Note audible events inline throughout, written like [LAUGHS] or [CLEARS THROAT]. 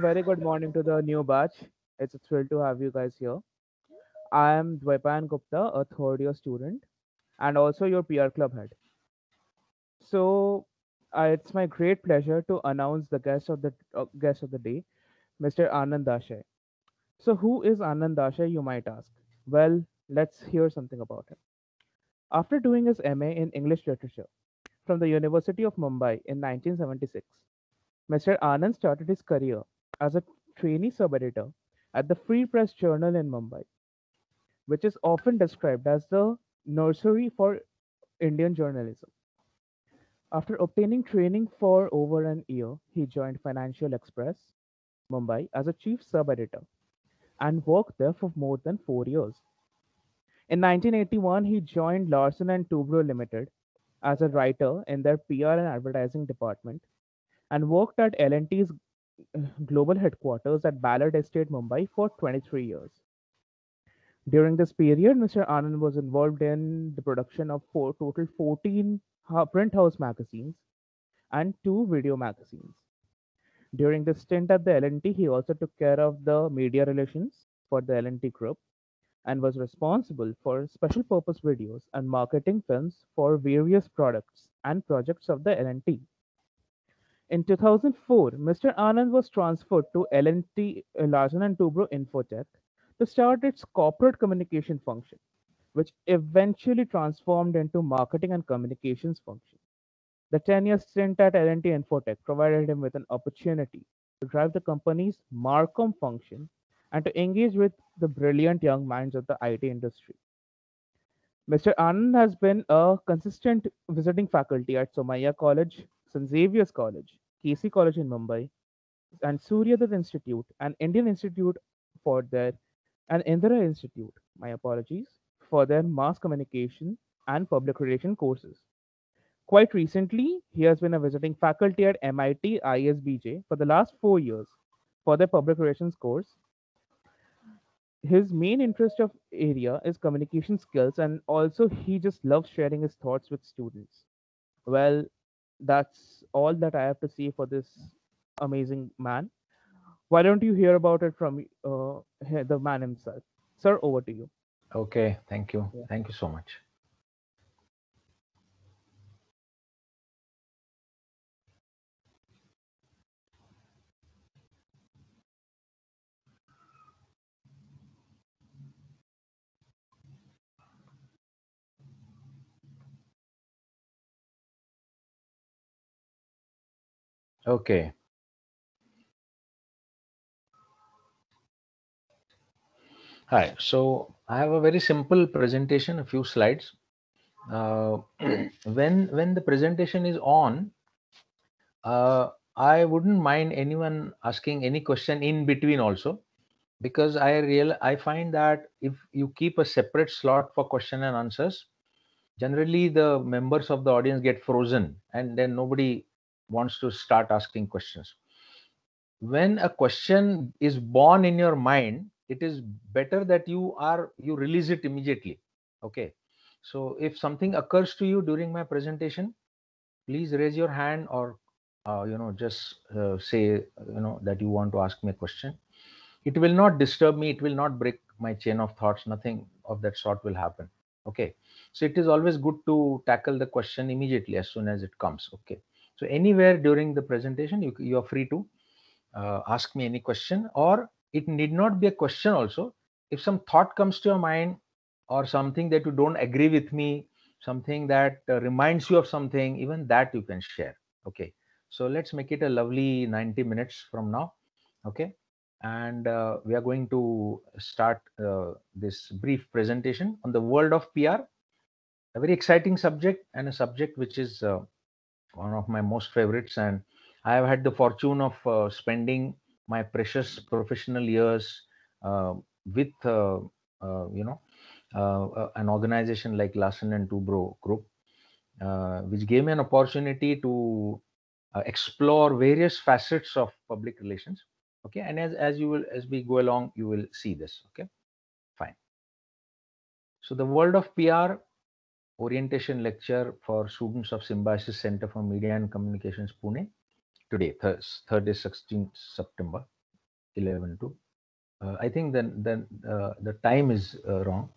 very good morning to the new batch. It's a thrill to have you guys here. I am Dwaipan Gupta, a third year student, and also your PR club head. So, uh, it's my great pleasure to announce the guest of the uh, guest of the day, Mr. Anand Dashay. So, who is Anand Dashay, you might ask? Well, let's hear something about him. After doing his MA in English literature from the University of Mumbai in 1976, Mr. Anand started his career as a trainee sub editor at the Free Press Journal in Mumbai, which is often described as the nursery for Indian journalism. After obtaining training for over an year, he joined Financial Express Mumbai as a chief sub editor and worked there for more than four years. In 1981, he joined Larsen and Toubro Limited as a writer in their PR and advertising department and worked at L&T's global headquarters at Ballard Estate, Mumbai for 23 years. During this period, Mr. Anand was involved in the production of four, total 14 print house magazines and two video magazines. During the stint at the LNT, he also took care of the media relations for the LNT group and was responsible for special purpose videos and marketing films for various products and projects of the LNT. In 2004, Mr. Anand was transferred to L&T uh, Larsen & Tubro Infotech to start its corporate communication function, which eventually transformed into marketing and communications function. The 10-year stint at L&T Infotech provided him with an opportunity to drive the company's Marcom function and to engage with the brilliant young minds of the IT industry. Mr. Anand has been a consistent visiting faculty at Somaya College, St. Xavier's College, KC College in Mumbai, and Suryadat Institute and Indian Institute for their and Indira Institute, my apologies, for their mass communication and public relation courses. Quite recently, he has been a visiting faculty at MIT ISBJ for the last four years for their public relations course. His main interest of area is communication skills, and also he just loves sharing his thoughts with students. Well, that's all that I have to say for this amazing man. Why don't you hear about it from uh, the man himself? Sir, over to you. Okay, thank you. Yeah. Thank you so much. Okay. Hi, so I have a very simple presentation, a few slides. Uh, [CLEARS THROAT] when when the presentation is on, uh, I wouldn't mind anyone asking any question in between also, because I real I find that if you keep a separate slot for question and answers, generally the members of the audience get frozen and then nobody wants to start asking questions. When a question is born in your mind, it is better that you are you release it immediately. Okay. So if something occurs to you during my presentation, please raise your hand or uh, you know just uh, say you know that you want to ask me a question. It will not disturb me. It will not break my chain of thoughts. Nothing of that sort will happen okay so it is always good to tackle the question immediately as soon as it comes okay so anywhere during the presentation, you, you are free to uh, ask me any question or it need not be a question also. If some thought comes to your mind or something that you don't agree with me, something that uh, reminds you of something, even that you can share. Okay. So let's make it a lovely 90 minutes from now. Okay. And uh, we are going to start uh, this brief presentation on the world of PR, a very exciting subject and a subject which is uh, one of my most favorites, and I have had the fortune of uh, spending my precious professional years uh, with uh, uh, you know uh, an organization like Larsen and Tubro Group, which gave me an opportunity to explore various facets of public relations. Okay, and as as you will as we go along, you will see this. Okay, fine. So the world of PR orientation lecture for students of Symbiosis Center for Media and Communications Pune today, th Thursday, 16th September, 11 to. Uh, I think then then uh, the time is uh, wrong.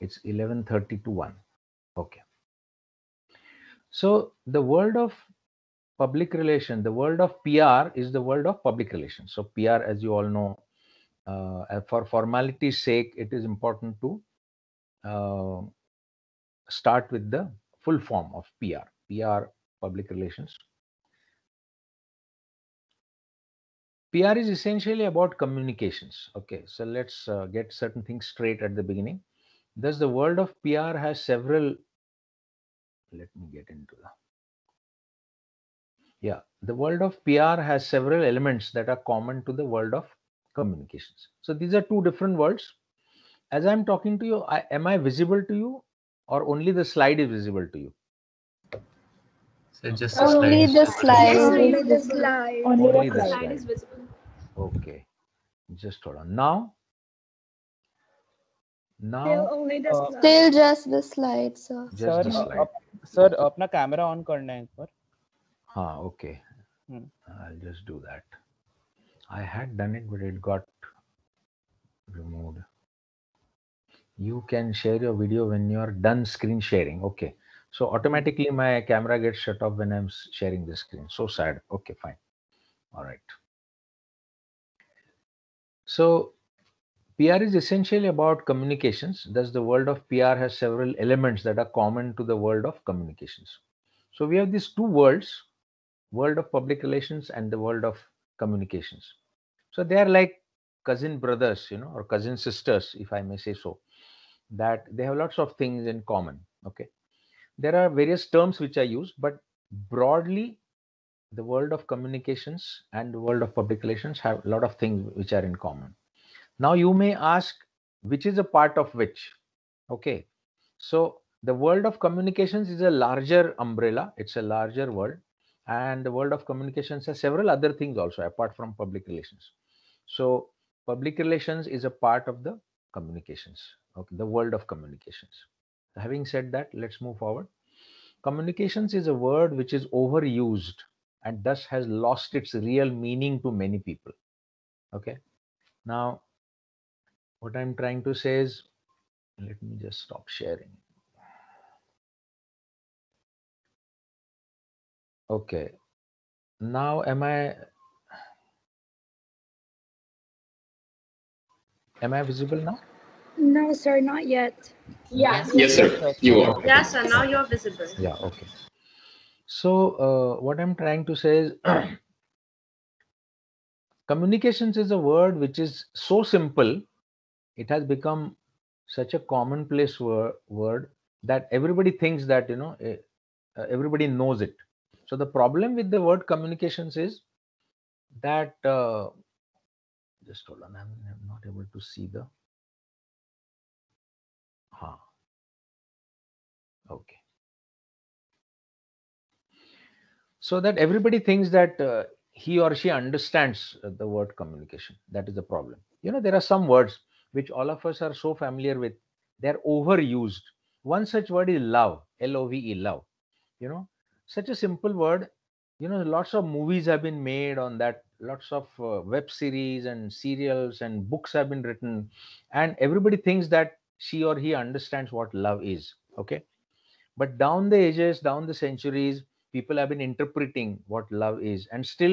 It's 11:30 to 1. Okay. So the world of public relation, the world of PR is the world of public relations. So PR, as you all know, uh, for formality's sake, it is important to uh, start with the full form of PR. PR, public relations. PR is essentially about communications. Okay, so let's uh, get certain things straight at the beginning. Thus, the world of PR has several. Let me get into the. Yeah, the world of PR has several elements that are common to the world of communications. So these are two different worlds. As I'm talking to you, I, am I visible to you? or only the slide is visible to you? So just only the slide. Only the slide. Only the slide is visible. Okay. Just hold on. Now. Now. Still only the uh, slide. Still just the slide, sir. Just sir, the slide. Up, sir, अपना camera on करना एक बार. हाँ, okay. Hmm. I'll just do that. I had done it, but it got removed you can share your video when you are done screen sharing okay so automatically my camera gets shut off when i'm sharing the screen so sad okay fine all right so PR is essentially about communications. Thus, the world of PR has several elements that are common to the world of communications. So we have these two worlds, world of public relations and the world of communications. So they are like cousin brothers, you know, or cousin sisters, if I may say so that they have lots of things in common okay there are various terms which I use, but broadly the world of communications and the world of public relations have a lot of things which are in common now you may ask which is a part of which okay so the world of communications is a larger umbrella it's a larger world and the world of communications has several other things also apart from public relations so public relations is a part of the communications okay the world of communications having said that let's move forward communications is a word which is overused and thus has lost its real meaning to many people okay now what i'm trying to say is let me just stop sharing okay now am i am i visible now no, sir, not yet. Yes, Yes, sir. You are. Yes, sir. Now you're visible. Yeah, okay. So, uh, what I'm trying to say is [CLEARS THROAT] communications is a word which is so simple, it has become such a commonplace wor- word that everybody thinks that, you know, eh, uh, everybody knows it. So, the problem with the word communications is that, uh, just hold on, I'm, I'm not able to see the okay so that everybody thinks that uh, he or she understands uh, the word communication that is the problem you know there are some words which all of us are so familiar with they're overused one such word is love l o v e love you know such a simple word you know lots of movies have been made on that lots of uh, web series and serials and books have been written and everybody thinks that she or he understands what love is okay but down the ages down the centuries people have been interpreting what love is and still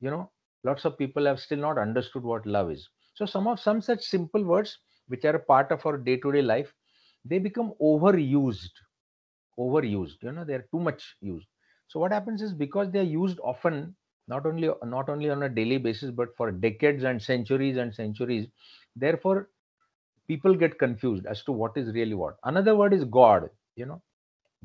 you know lots of people have still not understood what love is so some of some such simple words which are a part of our day to day life they become overused overused you know they are too much used so what happens is because they are used often not only not only on a daily basis but for decades and centuries and centuries therefore people get confused as to what is really what. Another word is God, you know,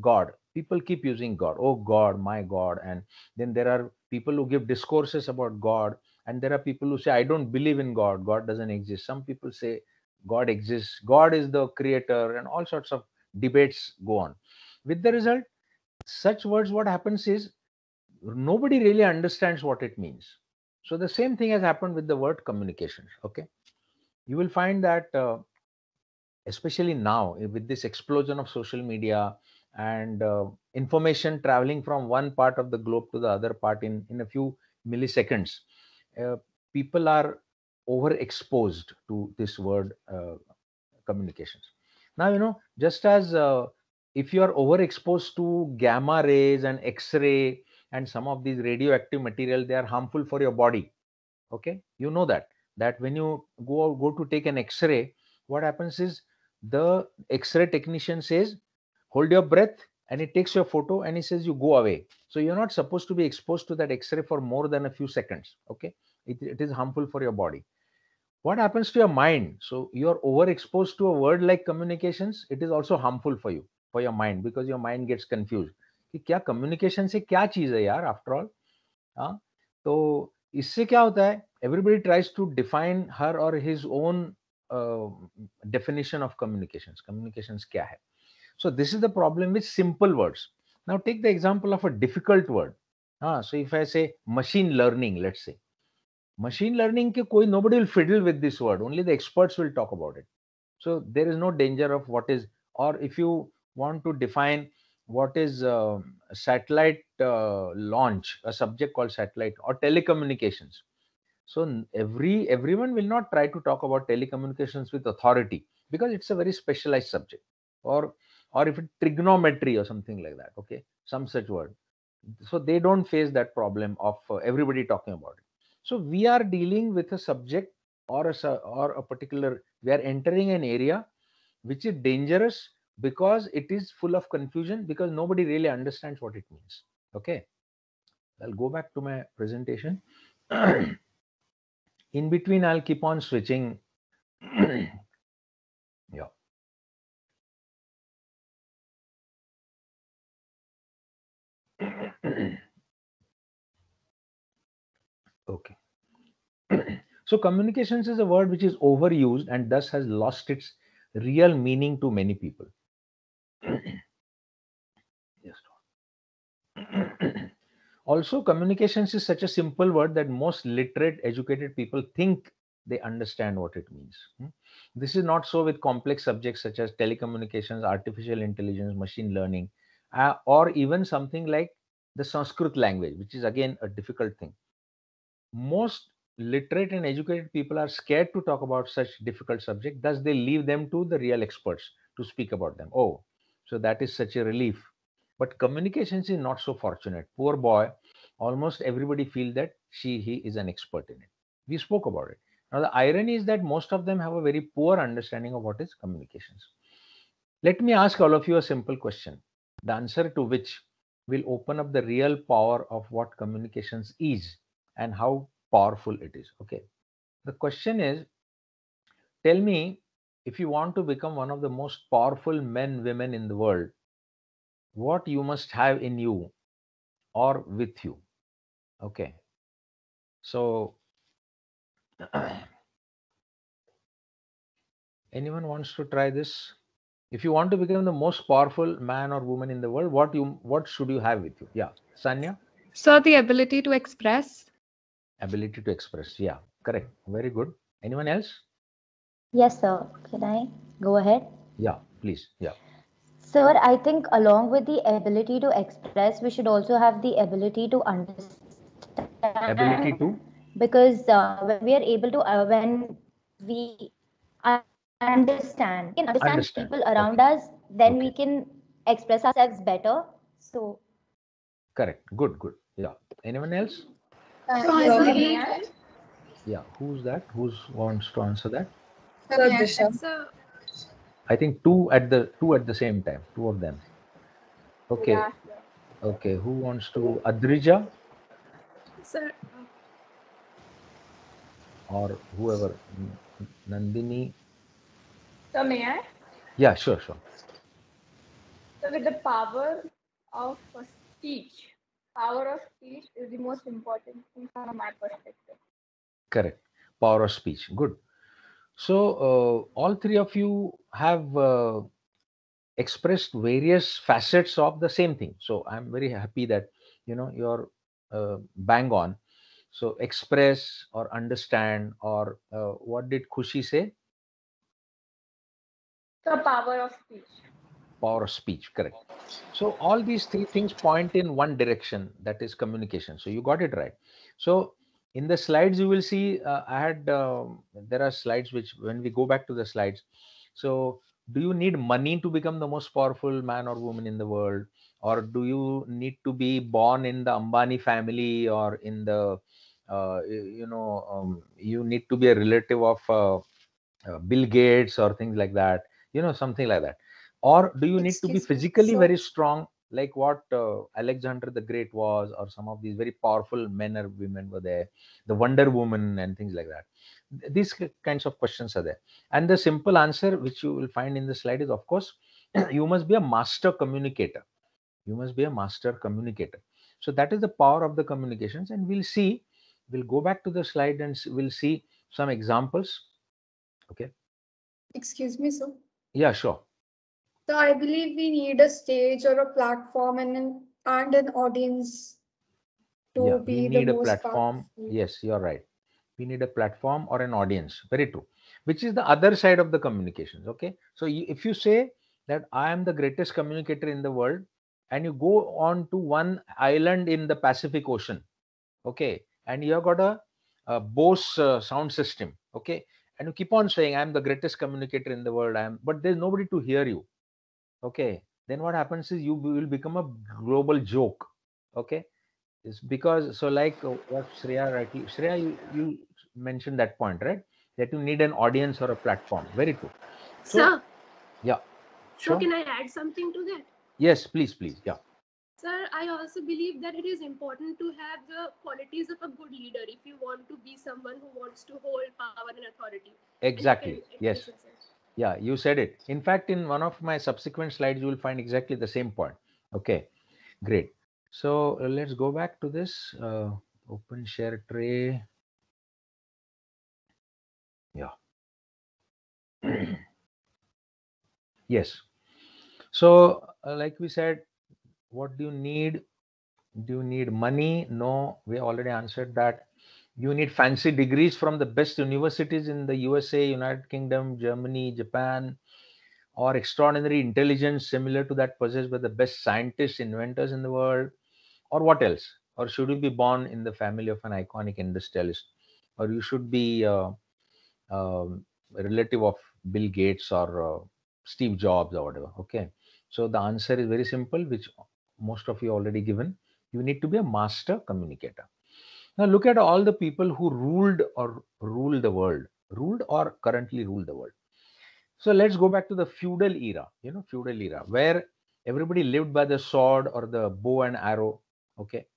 God. People keep using God. Oh, God, my God. And then there are people who give discourses about God. And there are people who say, I don't believe in God. God doesn't exist. Some people say God exists. God is the creator. And all sorts of debates go on. With the result, such words, what happens is nobody really understands what it means. So the same thing has happened with the word communication. Okay. You will find that. Uh, especially now eh, with this explosion of social media and uh, information traveling from one part of the globe to the other part in, in a few milliseconds, uh, people are overexposed to this word uh, communications. Now, you know, just as uh, if you are overexposed to gamma rays and X ray and some of these radioactive material, they are harmful for your body. Okay, you know that that when you go go to take an X ray, what happens is the x-ray technician says hold your breath and he takes your photo and he says you go away so you're not supposed to be exposed to that x-ray for more than a few seconds okay it, it is harmful for your body what happens to your mind so you're overexposed to a word like communications it is also harmful for you for your mind because your mind gets confused कि क्या communication से क्या चीज है यार after all तो इससे क्या होता है everybody tries to define her or his own definition of communications. Communications kya hai? So this is the problem with simple words. Now take the example of a difficult word. Ah, so if I say machine learning, let's say machine learning, ke koi, nobody will fiddle with this word. Only the experts will talk about it. So there is no danger of what is, or if you want to define what is satellite uh, launch, a subject called satellite or telecommunications. So every everyone will not try to talk about telecommunications with authority because it's a very specialized subject, or or if it trigonometry or something like that. Okay, some such word. So they don't face that problem of uh, everybody talking about it. So we are dealing with a subject or a or a particular. We are entering an area which is dangerous because it is full of confusion because nobody really understands what it means. Okay, I'll go back to my presentation. [CLEARS THROAT] in between i'll keep on switching [CLEARS THROAT] yeah [CLEARS THROAT] okay [CLEARS THROAT] so communications is a word which is overused and thus has lost its real meaning to many people yes also communications is such a simple word that most literate educated people think they understand what it means hmm? this is not so with complex subjects such as telecommunications artificial intelligence machine learning uh, or even something like the sanskrit language which is again a difficult thing most literate and educated people are scared to talk about such difficult subject thus they leave them to the real experts to speak about them oh so that is such a relief but communications is not so fortunate. Poor boy, almost everybody feel that she, he is an expert in it. We spoke about it. Now, the irony is that most of them have a very poor understanding of what is communications. Let me ask all of you a simple question, the answer to which will open up the real power of what communications is and how powerful it is. Okay. The question is tell me if you want to become one of the most powerful men, women in the world, what you must have in you or with you okay so [CLEARS THROAT] anyone wants to try this if you want to become the most powerful man or woman in the world what you what should you have with you yeah sanya so the ability to express ability to express yeah correct very good anyone else yes sir can i go ahead yeah please yeah Sir, I think along with the ability to express, we should also have the ability to understand. Ability to? Because uh, when we are able to, uh, when we understand, we can understand, understand. people around okay. us, then okay. we can express ourselves better. So. Correct. Good, good. Yeah. Anyone else? Uh, yeah. Who's that? Who wants to answer that? Sir, so, I think two at the two at the same time, two of them. Okay. Yeah. Okay. Who wants to Adrija? Sir. Or whoever, Nandini. So may I? Yeah, sure, sure. So with the power of speech, power of speech is the most important thing from my perspective. Correct. Power of speech. Good. So, uh, all three of you have uh, expressed various facets of the same thing. So, I'm very happy that you know you're uh, bang on. So, express or understand, or uh, what did Khushi say? The power of speech. Power of speech, correct. So, all these three things point in one direction that is communication. So, you got it right. So, in the slides you will see uh, i had uh, there are slides which when we go back to the slides so do you need money to become the most powerful man or woman in the world or do you need to be born in the ambani family or in the uh, you know um, you need to be a relative of uh, uh, bill gates or things like that you know something like that or do you need to be physically me, very strong like what uh, Alexander the Great was, or some of these very powerful men or women were there, the Wonder Woman, and things like that. these kinds of questions are there. And the simple answer, which you will find in the slide, is of course, [CLEARS THROAT] you must be a master communicator. You must be a master communicator. So that is the power of the communications. And we'll see, we'll go back to the slide and we'll see some examples. Okay. Excuse me, sir. Yeah, sure. So I believe we need a stage or a platform and an and an audience to yeah, be we need a platform. Powerful. Yes, you're right. We need a platform or an audience. Very true. Which is the other side of the communications. Okay. So you, if you say that I am the greatest communicator in the world, and you go on to one island in the Pacific Ocean, okay, and you have got a, a Bose uh, sound system, okay, and you keep on saying I am the greatest communicator in the world. I am, but there's nobody to hear you okay then what happens is you will become a global joke okay it's because so like uh, what shreya rightly shreya you, you mentioned that point right that you need an audience or a platform very true so, sir yeah so, so can i add something to that yes please please yeah sir i also believe that it is important to have the qualities of a good leader if you want to be someone who wants to hold power and authority exactly yes yeah, you said it. In fact, in one of my subsequent slides, you will find exactly the same point. Okay, great. So uh, let's go back to this uh, open share tray. Yeah. [CLEARS THROAT] yes. So uh, like we said, what do you need? Do you need money? No, we already answered that you need fancy degrees from the best universities in the USA, United Kingdom, Germany, Japan, or extraordinary intelligence similar to that possessed by the best scientists, inventors in the world, or what else? Or should you be born in the family of an iconic industrialist, or you should be uh, uh, a relative of Bill Gates or uh, Steve Jobs or whatever? Okay, so the answer is very simple, which most of you already given. You need to be a master communicator. Now look at all the people who ruled or rule the world, ruled or currently rule the world. So let's go back to the feudal era, you know, feudal era, where everybody lived by the sword or the bow and arrow, okay?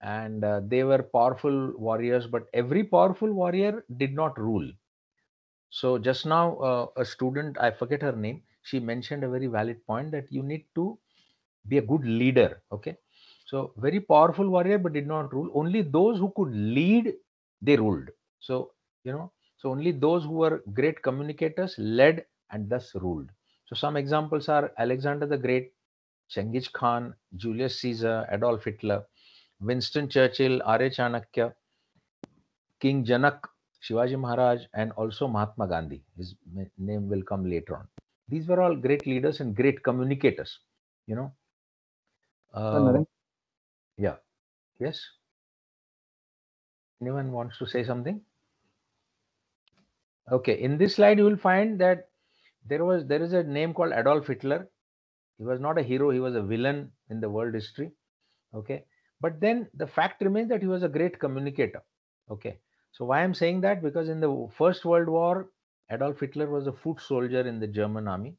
And uh, they were powerful warriors, but every powerful warrior did not rule. So just now, uh, a student, I forget her name, she mentioned a very valid point that you need to be a good leader, okay? So, very powerful warrior, but did not rule. Only those who could lead, they ruled. So, you know, so only those who were great communicators led and thus ruled. So, some examples are Alexander the Great, Chengiz Khan, Julius Caesar, Adolf Hitler, Winston Churchill, R.A. Chanakya, King Janak, Shivaji Maharaj, and also Mahatma Gandhi. His name will come later on. These were all great leaders and great communicators, you know. Uh, yeah. Yes. Anyone wants to say something? Okay. In this slide, you will find that there was there is a name called Adolf Hitler. He was not a hero. He was a villain in the world history. Okay. But then the fact remains that he was a great communicator. Okay. So why I'm saying that because in the First World War, Adolf Hitler was a foot soldier in the German army.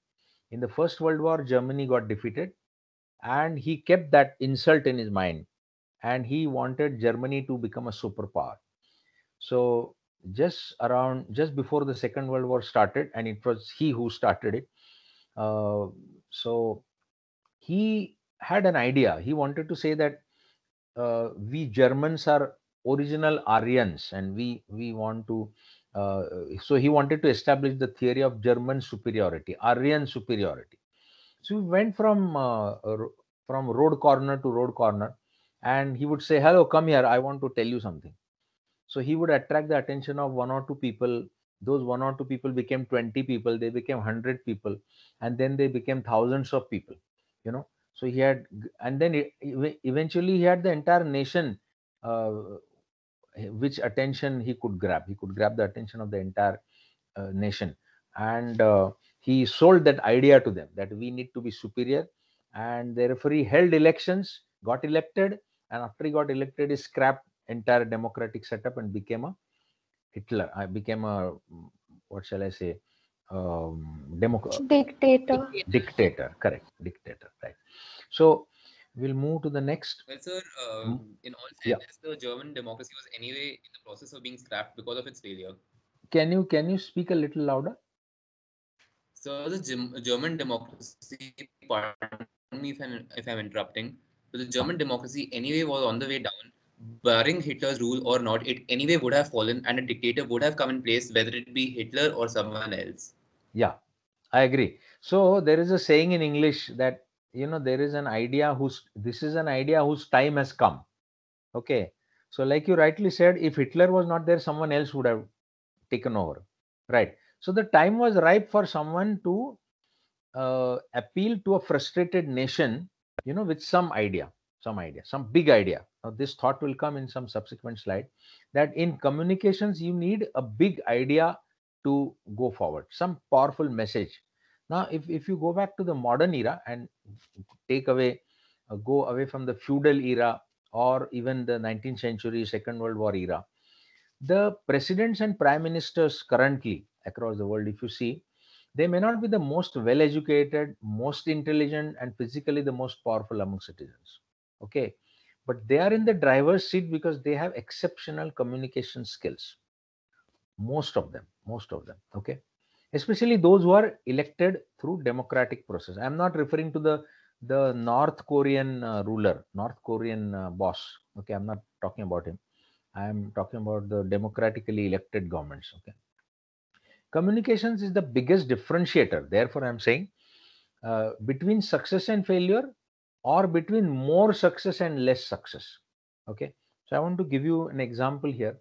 In the First World War, Germany got defeated and he kept that insult in his mind. And he wanted Germany to become a superpower. So just around, just before the Second World War started, and it was he who started it. Uh, so he had an idea. He wanted to say that uh, we Germans are original Aryans, and we we want to. Uh, so he wanted to establish the theory of German superiority, Aryan superiority so we went from uh, from road corner to road corner, and he would say, "Hello, come here. I want to tell you something." So he would attract the attention of one or two people. Those one or two people became 20 people. They became 100 people, and then they became thousands of people. You know. So he had, and then it, eventually he had the entire nation, uh, eh, which attention he could grab. He could grab the attention of the entire uh, nation, and uh, he sold that idea to them that we need to be superior. And therefore, he held elections, got elected, and after he got elected, he scrapped entire democratic setup and became a Hitler. I uh, became a what shall I say? Um, democrat dictator. Dictator, correct. Dictator, right. So we'll move to the next. Well, sir, um, hmm? in all fairness, yeah. the German democracy was anyway in the process of being scrapped because of its failure. Can you can you speak a little louder? So the German democracy, pardon me if I'm, if I'm interrupting, but the German democracy anyway was on the way down. Barring Hitler's rule or not, it anyway would have fallen and a dictator would have come in place, whether it be Hitler or someone else. Yeah, I agree. So there is a saying in English that, you know, there is an idea whose, this is an idea whose time has come. Okay. So, like you rightly said, if Hitler was not there, someone else would have taken over. Right. So the time was ripe for someone to uh, appeal to a frustrated nation, you know, with some idea, some idea, some big idea. Now, this thought will come in some subsequent slide that in communications, you need a big idea to go forward, some powerful message. Now, if, if you go back to the modern era and take away, uh, go away from the feudal era or even the 19th century, Second World War era, the presidents and prime ministers currently across the world, if you see, they may not be the most well educated, most intelligent, and physically the most powerful among citizens. Okay. But they are in the driver's seat because they have exceptional communication skills. Most of them, most of them. Okay. Especially those who are elected through democratic process. I'm not referring to the the North Korean uh, ruler, North Korean uh, boss. Okay, I'm not talking about him. I am talking about the democratically elected governments. Okay, communications is the biggest differentiator. Therefore, I'm saying uh, between success and failure or between more success and less success. Okay. So I want to give you an example here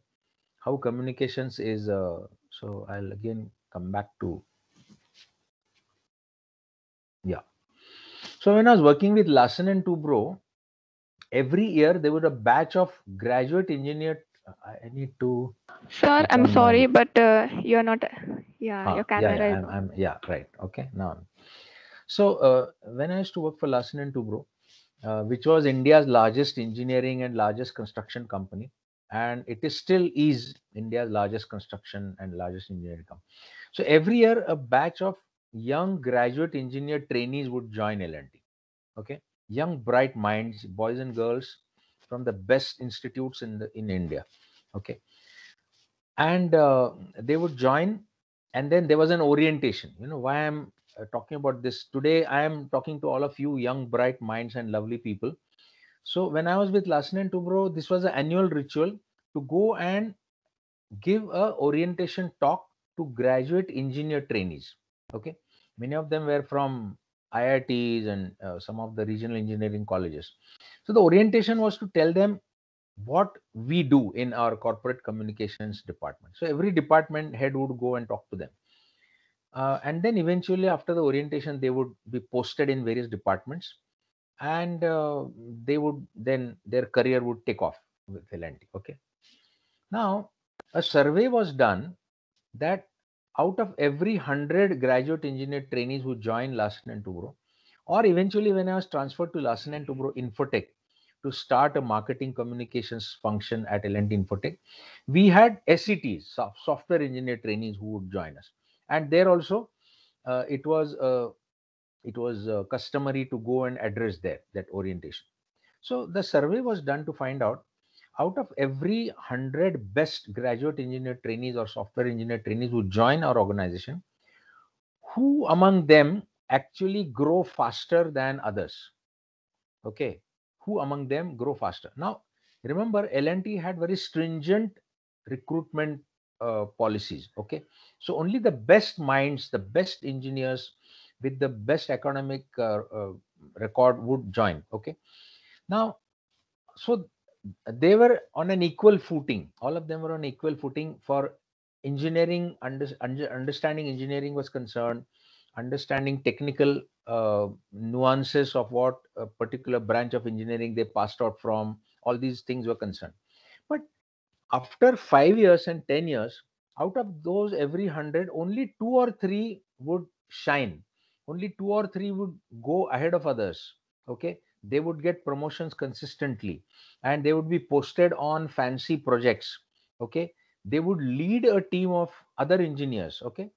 how communications is. Uh, so I'll again come back to. Yeah. So when I was working with Larsen and Tubro, every year there was a batch of graduate engineer I need to. Sir, I'm sorry, my... but uh, you're not. Yeah, ah, your camera. Yeah, yeah, is... I'm, I'm, yeah, right. Okay, now. So uh, when I used to work for Larsen and Toubro, uh, which was India's largest engineering and largest construction company, and it is still is India's largest construction and largest engineering company. So every year, a batch of young graduate engineer trainees would join L&T. Okay, young bright minds, boys and girls from the best institutes in the, in India. Okay, and uh, they would join, and then there was an orientation. You know why I'm uh, talking about this today. I am talking to all of you, young, bright minds, and lovely people. So when I was with Lassen and Tubro, this was an annual ritual to go and give a orientation talk to graduate engineer trainees. Okay, many of them were from IITs and uh, some of the regional engineering colleges. So the orientation was to tell them what we do in our corporate communications department. So every department head would go and talk to them. Uh, and then eventually after the orientation, they would be posted in various departments and uh, they would then their career would take off with l and Okay. Now, a survey was done that out of every 100 graduate engineer trainees who joined Larsen and Toubro, or eventually when I was transferred to Larsen and Toubro Infotech to start a marketing communications function at L&T Infotech, we had SETs, software engineer trainees who would join us. And there also, uh, it was uh, it was uh, customary to go and address there that orientation. So the survey was done to find out out of every 100 best graduate engineer trainees or software engineer trainees who join our organization, who among them actually grow faster than others? Okay, who among them grow faster? Now, remember, LNT had very stringent recruitment uh, policies. Okay, so only the best minds, the best engineers with the best academic uh, uh, record would join. Okay, now so they were on an equal footing. All of them were on equal footing for engineering, under, under, understanding engineering was concerned, understanding technical uh, nuances of what a particular branch of engineering they passed out from, all these things were concerned. But after five years and 10 years, out of those every 100, only two or three would shine. Only two or three would go ahead of others. Okay they would get promotions consistently and they would be posted on fancy projects okay they would lead a team of other engineers okay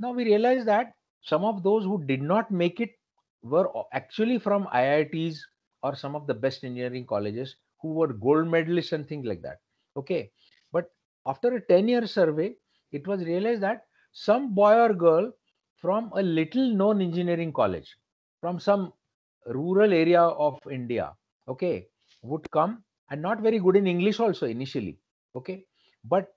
now we realize that some of those who did not make it were actually from iits or some of the best engineering colleges who were gold medalists and things like that okay but after a 10 year survey it was realized that some boy or girl from a little known engineering college from some rural area of India, okay, would come and not very good in English also initially, okay, but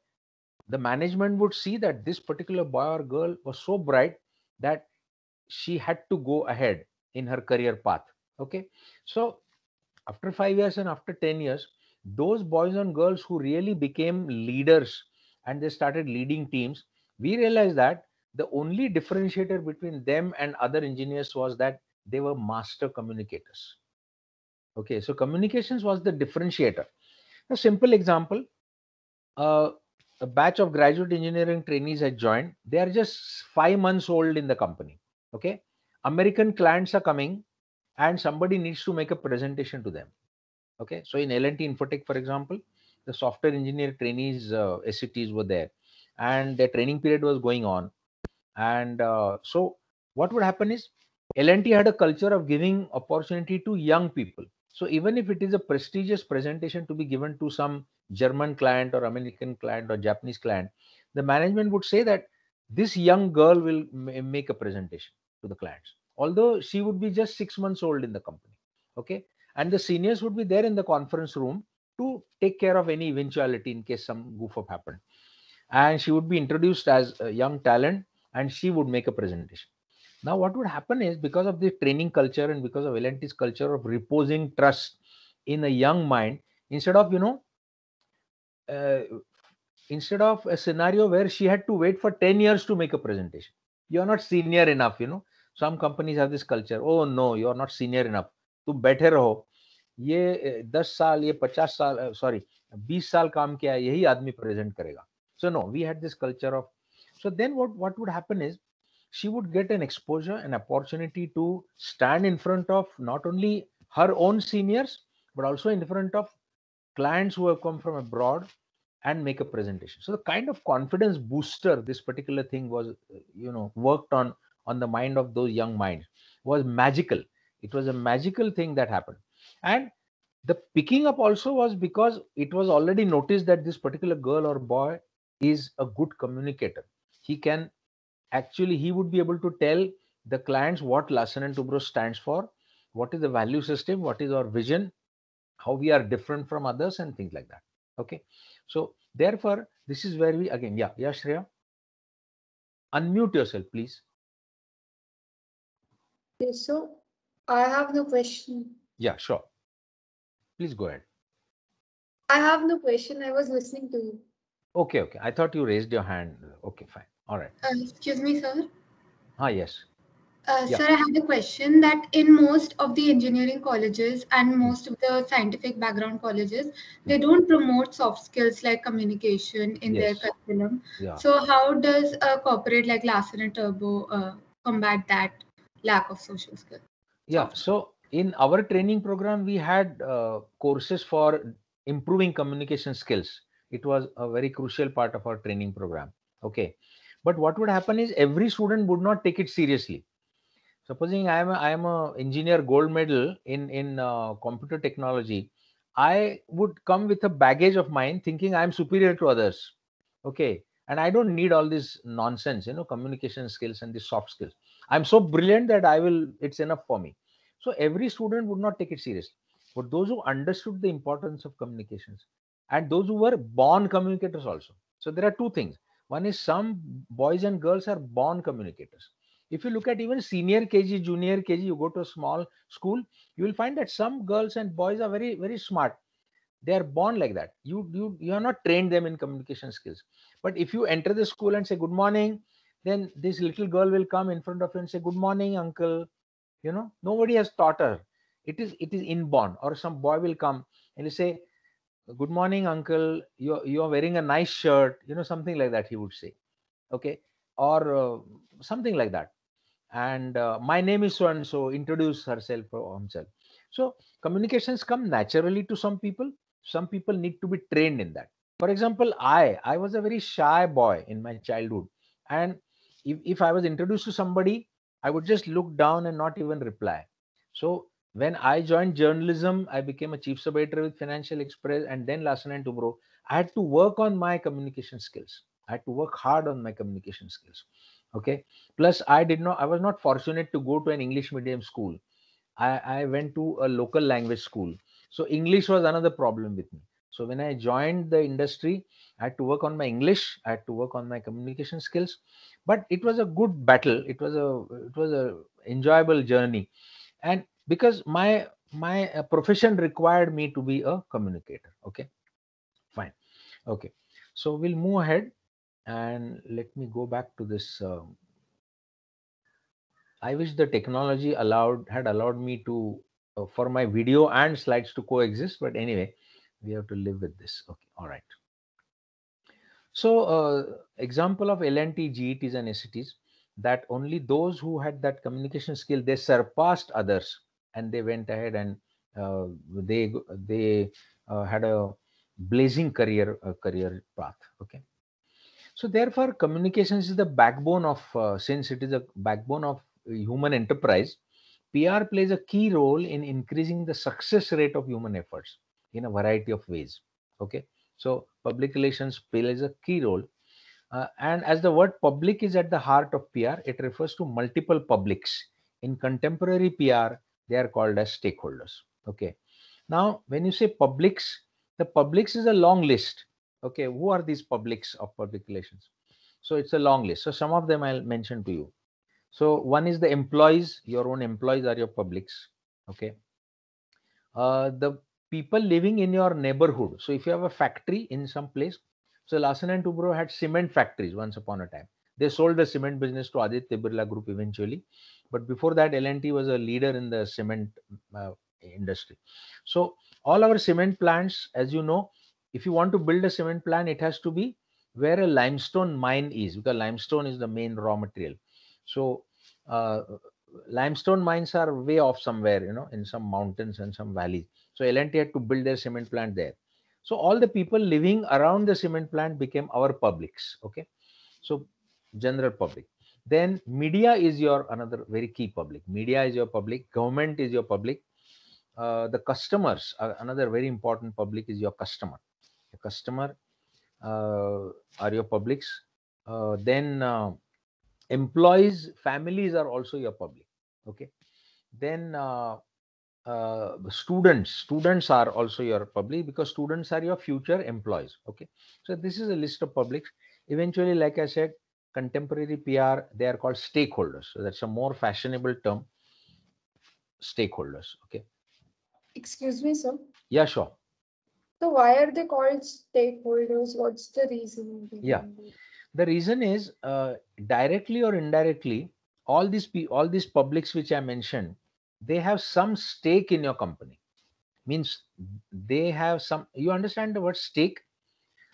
the management would see that this particular boy or girl was so bright that she had to go ahead in her career path, okay. So after five years and after 10 years, those boys and girls who really became leaders and they started leading teams, we realized that the only differentiator between them and other engineers was that they were master communicators. Okay, so communications was the differentiator. A simple example uh, a batch of graduate engineering trainees had joined. They are just five months old in the company. Okay, American clients are coming and somebody needs to make a presentation to them. Okay, so in LNT Infotech, for example, the software engineer trainees, uh, SCTs were there and their training period was going on. And uh, so, what would happen is L&T had a culture of giving opportunity to young people. So even if it is a prestigious presentation to be given to some German client or American client or Japanese client, the management would say that this young girl will make a presentation to the clients, although she would be just six months old in the company. Okay. And the seniors would be there in the conference room to take care of any eventuality in case some goof up happened. And she would be introduced as a young talent and she would make a presentation. Now, what would happen is because of the training culture and because of LNT's culture of reposing trust in a young mind, instead of, you know, uh, instead of a scenario where she had to wait for 10 years to make a presentation, you're not senior enough, you know. Some companies have this culture. Oh, no, you're not senior enough. तू better रहो ये दस साल ये पचास साल sorry बीस साल काम किया यही आदमी प्रेजेंट करेगा So no, we had this culture of. So then what what would happen is she would get an exposure an opportunity to stand in front of not only her own seniors but also in front of clients who have come from abroad and make a presentation so the kind of confidence booster this particular thing was you know worked on on the mind of those young minds was magical it was a magical thing that happened and the picking up also was because it was already noticed that this particular girl or boy is a good communicator he can actually he would be able to tell the clients what Larsen and Toubro stands for, what is the value system, what is our vision, how we are different from others, and things like that. Okay. So therefore, this is where we again, yeah, yeah, Shreya. Unmute yourself, please. Yes, so I have no question. Yeah, sure. Please go ahead. I have no question. I was listening to you. Okay, okay. I thought you raised your hand. Okay, fine. All right. Uh, excuse me, sir. Ah, yes. Uh, yeah. Sir, I have a question that in most of the engineering colleges and hmm. most of the scientific background colleges, they don't promote soft skills like communication in yes. their curriculum. Yeah. So, how does a corporate like Larsen and Turbo uh, combat that lack of social skills? Yeah. So, in our training program, we had uh, courses for improving communication skills. It was a very crucial part of our training program. Okay but what would happen is every student would not take it seriously supposing i am a, i am a engineer gold medal in in uh, computer technology i would come with a baggage of mine thinking i am superior to others okay and i don't need all this nonsense you know communication skills and the soft skills i'm so brilliant that i will it's enough for me so every student would not take it seriously but those who understood the importance of communications and those who were born communicators also so there are two things one is some boys and girls are born communicators. If you look at even senior KG, junior KG, you go to a small school, you will find that some girls and boys are very, very smart. They are born like that. You, you, you are not trained them in communication skills. But if you enter the school and say, good morning, then this little girl will come in front of you and say, good morning, uncle. You know, nobody has taught her. It is, it is inborn or some boy will come and say, good morning uncle you're, you're wearing a nice shirt you know something like that he would say okay or uh, something like that and uh, my name is so and so introduce herself or himself so communications come naturally to some people some people need to be trained in that for example i i was a very shy boy in my childhood and if, if i was introduced to somebody i would just look down and not even reply so when I joined journalism, I became a chief sub editor with Financial Express and then Larsen and Toubro. I had to work on my communication skills. I had to work hard on my communication skills. Okay. Plus, I did not. I was not fortunate to go to an English medium school. I, I went to a local language school. So English was another problem with me. So when I joined the industry, I had to work on my English. I had to work on my communication skills. But it was a good battle. It was a it was a enjoyable journey and because my my uh, profession required me to be a communicator okay fine okay so we'll move ahead and let me go back to this um, i wish the technology allowed had allowed me to uh, for my video and slides to coexist but anyway we have to live with this okay all right so uh, example of lnt gets and sets that only those who had that communication skill they surpassed others and they went ahead and uh, they they uh, had a blazing career uh, career path okay so therefore communications is the backbone of uh, since it is a backbone of human enterprise pr plays a key role in increasing the success rate of human efforts in a variety of ways okay so public relations plays a key role uh, and as the word public is at the heart of pr it refers to multiple publics in contemporary pr they are called as stakeholders okay now when you say publics the publics is a long list okay who are these publics of public relations so it's a long list so some of them i'll mention to you so one is the employees your own employees are your publics okay uh, the people living in your neighborhood so if you have a factory in some place so lassen and tubro had cement factories once upon a time they sold the cement business to Aditya Birla Group eventually, but before that, L&T was a leader in the cement uh, industry. So all our cement plants, as you know, if you want to build a cement plant, it has to be where a limestone mine is, because limestone is the main raw material. So uh, limestone mines are way off somewhere, you know, in some mountains and some valleys. So L&T had to build their cement plant there. So all the people living around the cement plant became our publics. Okay, so general public then media is your another very key public media is your public government is your public uh, the customers another very important public is your customer your customer uh, are your publics uh, then uh, employees families are also your public okay then uh, uh, students students are also your public because students are your future employees okay so this is a list of publics eventually like i said contemporary PR, they are called stakeholders. So that's a more fashionable term, stakeholders. Okay. Excuse me, sir. Yeah, sure. So why are they called stakeholders? What's the reason? Yeah, the reason is uh, directly or indirectly, all these all these publics which I mentioned, they have some stake in your company. Means they have some. You understand the word stake?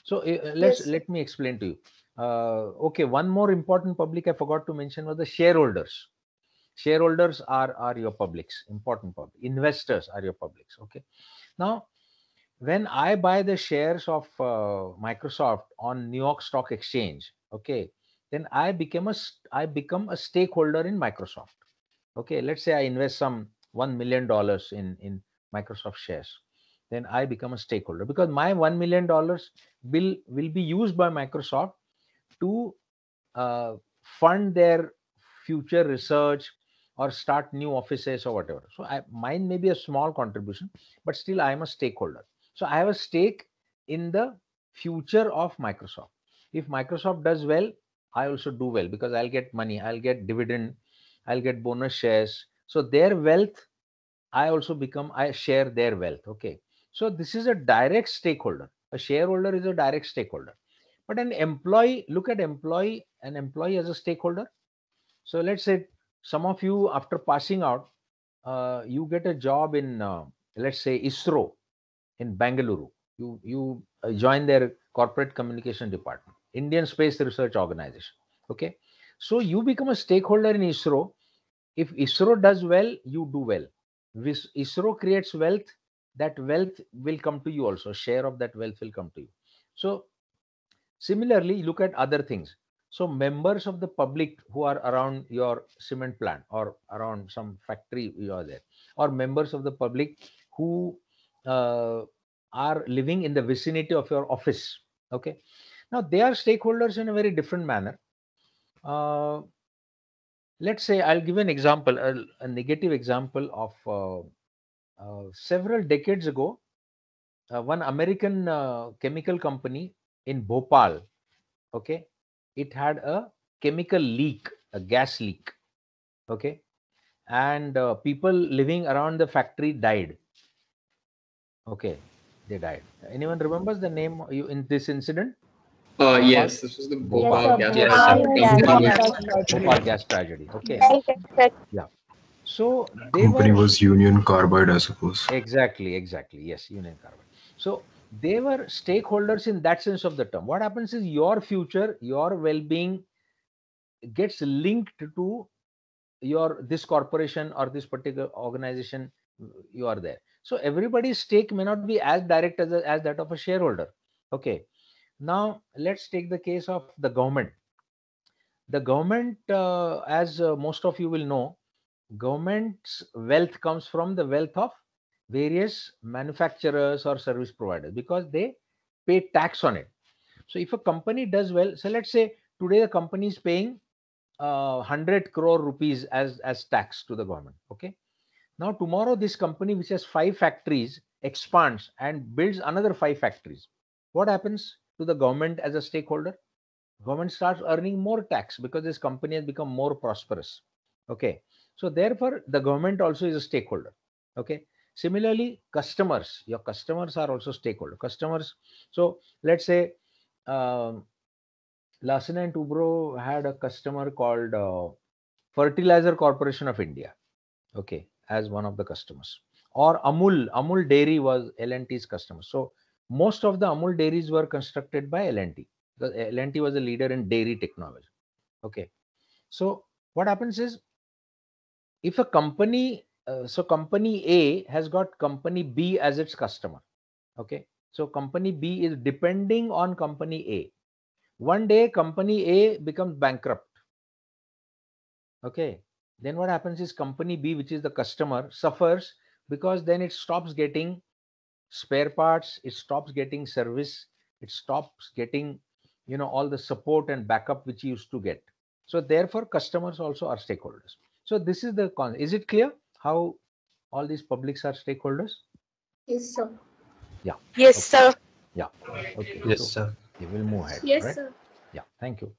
So uh, let's yes. let me explain to you uh, okay, one more important public I forgot to mention was the shareholders. Shareholders are, are your publics, important public. Investors are your publics. Okay. Now, when I buy the shares of uh, Microsoft on New York Stock Exchange, okay, then I become a I become a stakeholder in Microsoft. Okay, let's say I invest some one million dollars in in Microsoft shares, then I become a stakeholder because my one million dollars will will be used by Microsoft to uh, fund their future research or start new offices or whatever. So I, mine may be a small contribution, but still I am a stakeholder. So I have a stake in the future of Microsoft. If Microsoft does well, I also do well because I'll get money, I'll get dividend, I'll get bonus shares. So their wealth, I also become, I share their wealth. Okay. So this is a direct stakeholder. A shareholder is a direct stakeholder. But an employee, look at employee, an employee as a stakeholder. So let's say some of you, after passing out, uh, you get a job in, uh, let's say, ISRO in Bangalore. You you uh, join their corporate communication department, Indian Space Research Organization. Okay, so you become a stakeholder in ISRO. If ISRO does well, you do well. If ISRO creates wealth, that wealth will come to you also. Share of that wealth will come to you. So Similarly, look at other things. So members of the public who are around your cement plant or around some factory you are there, or members of the public who uh, are living in the vicinity of your office. Okay, now they are stakeholders in a very different manner. Uh, let's say I'll give an example, a, a negative example of uh, uh several decades ago, uh, one American uh, chemical company in Bhopal, okay, it had a chemical leak, a gas leak, okay, and uh, people living around the factory died. Okay, they died. Anyone remembers the name you in this incident? Uh, yes, this was the Bhopal yes, gas, gas tragedy. Okay. Yeah. So the company were, was Union Carbide, I suppose. Exactly, exactly. Yes, Union Carbide. So they were stakeholders in that sense of the term. What happens is your future, your well-being gets linked to your this corporation or this particular organization you are there. So everybody's stake may not be as direct as, a, as that of a shareholder. Okay. Now let's take the case of the government. The government, uh, as uh, most of you will know, government's wealth comes from the wealth of various manufacturers or service providers because they pay tax on it. So if a company does well, so let's say today the company is paying uh, 100 crore rupees as, as tax to the government. Okay. Now tomorrow this company which has five factories expands and builds another five factories. What happens to the government as a stakeholder? Government starts earning more tax because this company has become more prosperous. Okay. So therefore the government also is a stakeholder. Okay. Similarly, customers, your customers are also stakeholder customers. So let's say um, Larsen and Tubro had a customer called uh, Fertilizer Corporation of India, okay, as one of the customers. Or Amul, Amul Dairy was L&T's customer. So most of the Amul dairies were constructed by L&T because L&T was a leader in dairy technology. Okay, so what happens is if a company uh, so company A has got company B as its customer. Okay. So company B is depending on company A. One day company A becomes bankrupt. Okay. Then what happens is company B, which is the customer, suffers because then it stops getting spare parts, it stops getting service, it stops getting, you know, all the support and backup which used to get. So therefore, customers also are stakeholders. So this is the con. Is it clear? how all these publics are stakeholders? Yes, sir. Yeah. Yes, okay. sir. Yeah. Okay. Yes, so sir. We will move ahead. Yes, right? sir. Yeah. Thank you.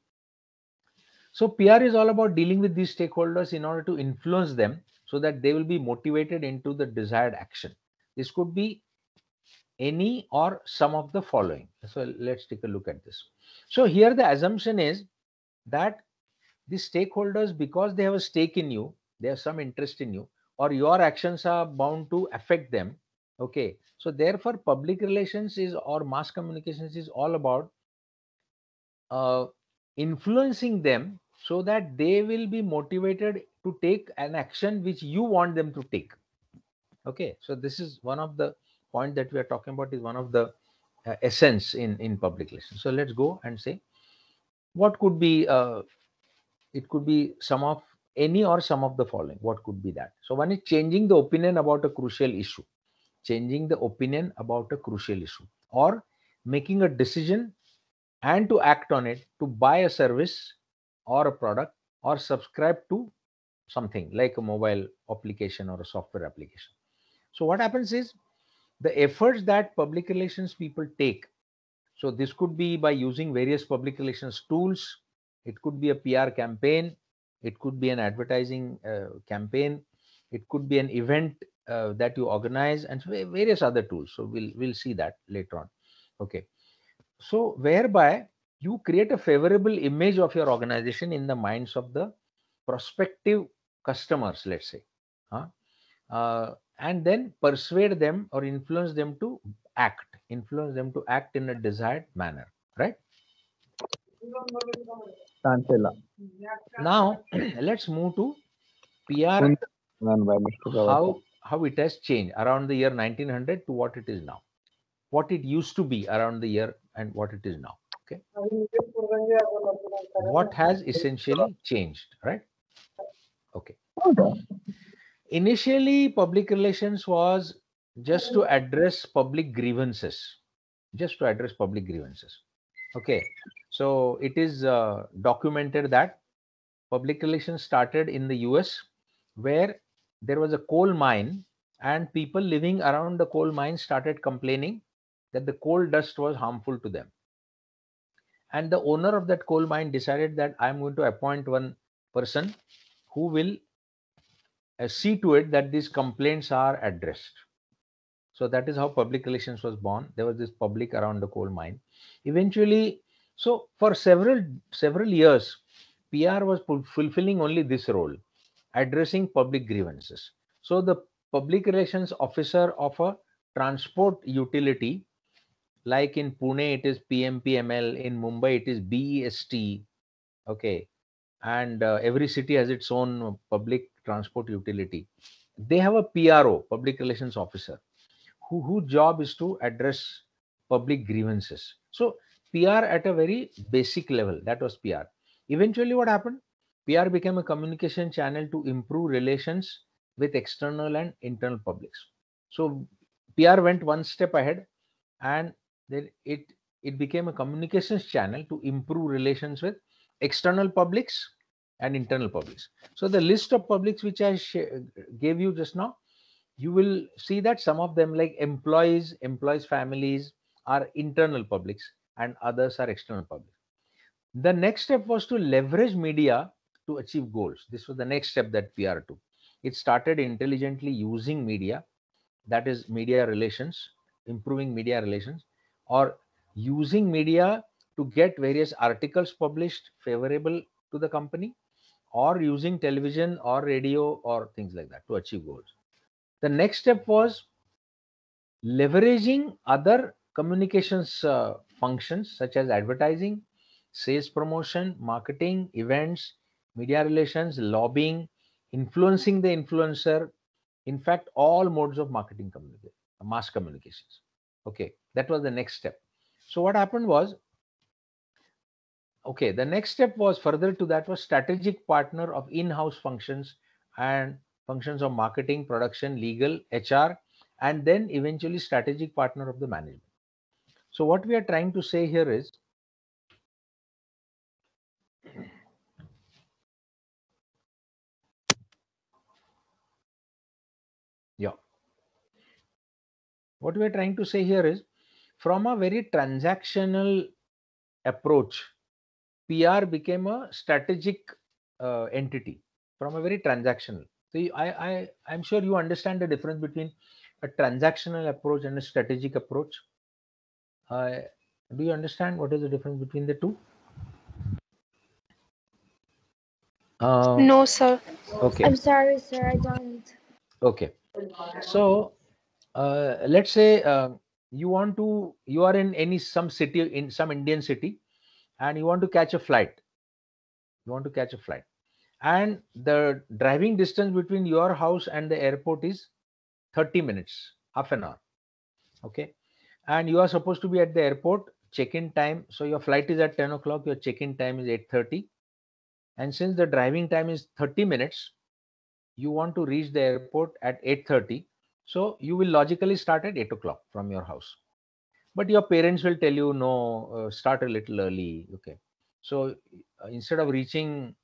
So PR is all about dealing with these stakeholders in order to influence them so that they will be motivated into the desired action. This could be any or some of the following. So let's take a look at this. So here the assumption is that the stakeholders, because they have a stake in you, they have some interest in you, or your actions are bound to affect them okay so therefore public relations is or mass communications is all about uh, influencing them so that they will be motivated to take an action which you want them to take okay so this is one of the point that we are talking about is one of the uh, essence in in public relations so let's go and say what could be uh, it could be some of any or some of the following. What could be that? So one is changing the opinion about a crucial issue, changing the opinion about a crucial issue, or making a decision and to act on it to buy a service or a product or subscribe to something like a mobile application or a software application. So what happens is the efforts that public relations people take. So this could be by using various public relations tools. It could be a PR campaign it could be an advertising uh, campaign it could be an event uh, that you organize and various other tools so we'll we'll see that later on okay so whereby you create a favorable image of your organization in the minds of the prospective customers let's say huh? uh, and then persuade them or influence them to act influence them to act in a desired manner right Chancellor. Now [CLEARS THROAT] let's move to PR. How how it has changed around the year 1900 to what it is now, what it used to be around the year and what it is now. Okay. What has essentially changed, right? Okay. Initially, public relations was just to address public grievances, just to address public grievances. Okay. So it is uh, documented that public relations started in the US where there was a coal mine and people living around the coal mine started complaining that the coal dust was harmful to them. And the owner of that coal mine decided that I'm going to appoint one person who will uh, see to it that these complaints are addressed. So that is how public relations was born. There was this public around the coal mine. Eventually, so for several several years, PR was fulfilling only this role, addressing public grievances. So the public relations officer of a transport utility, like in Pune it is PMPML, in Mumbai it is BEST, okay, and uh, every city has its own public transport utility. They have a PRO, public relations officer, who whose job is to address public grievances. So PR at a very basic level. That was PR. Eventually, what happened? PR became a communication channel to improve relations with external and internal publics. So PR went one step ahead and then it it became a communications channel to improve relations with external publics and internal publics. So the list of publics which I gave you just now, you will see that some of them like employees, employees' families are internal publics and others are external public. The next step was to leverage media to achieve goals. This was the next step that we are to. It started intelligently using media, that is, media relations, improving media relations, or using media to get various articles published favorable to the company, or using television or radio or things like that to achieve goals. The next step was leveraging other communications uh, functions such as advertising, sales promotion, marketing, events, media relations, lobbying, influencing the influencer. In fact, all modes of marketing communication, mass communications. Okay, that was the next step. So what happened was, okay, the next step was further to that was strategic partner of in-house functions and functions of marketing, production, legal, HR, and then eventually strategic partner of the management. So what we are trying to say here is yeah what we are trying to say here is from a very transactional approach PR became a strategic uh, entity from a very transactional. So I, I, I'm sure you understand the difference between a transactional approach and a strategic approach uh, do you understand what is the difference between the two uh, no sir okay i'm sorry sir i don't okay so uh, let's say um, you want to you are in any some city in some indian city and you want to catch a flight you want to catch a flight and the driving distance between your house and the airport is 30 minutes half an hour okay and you are supposed to be at the airport check-in time so your flight is at 10 o'clock your check-in time is 8.30 and since the driving time is 30 minutes you want to reach the airport at 8.30 so you will logically start at 8 o'clock from your house but your parents will tell you no uh, start a little early okay so uh, instead of reaching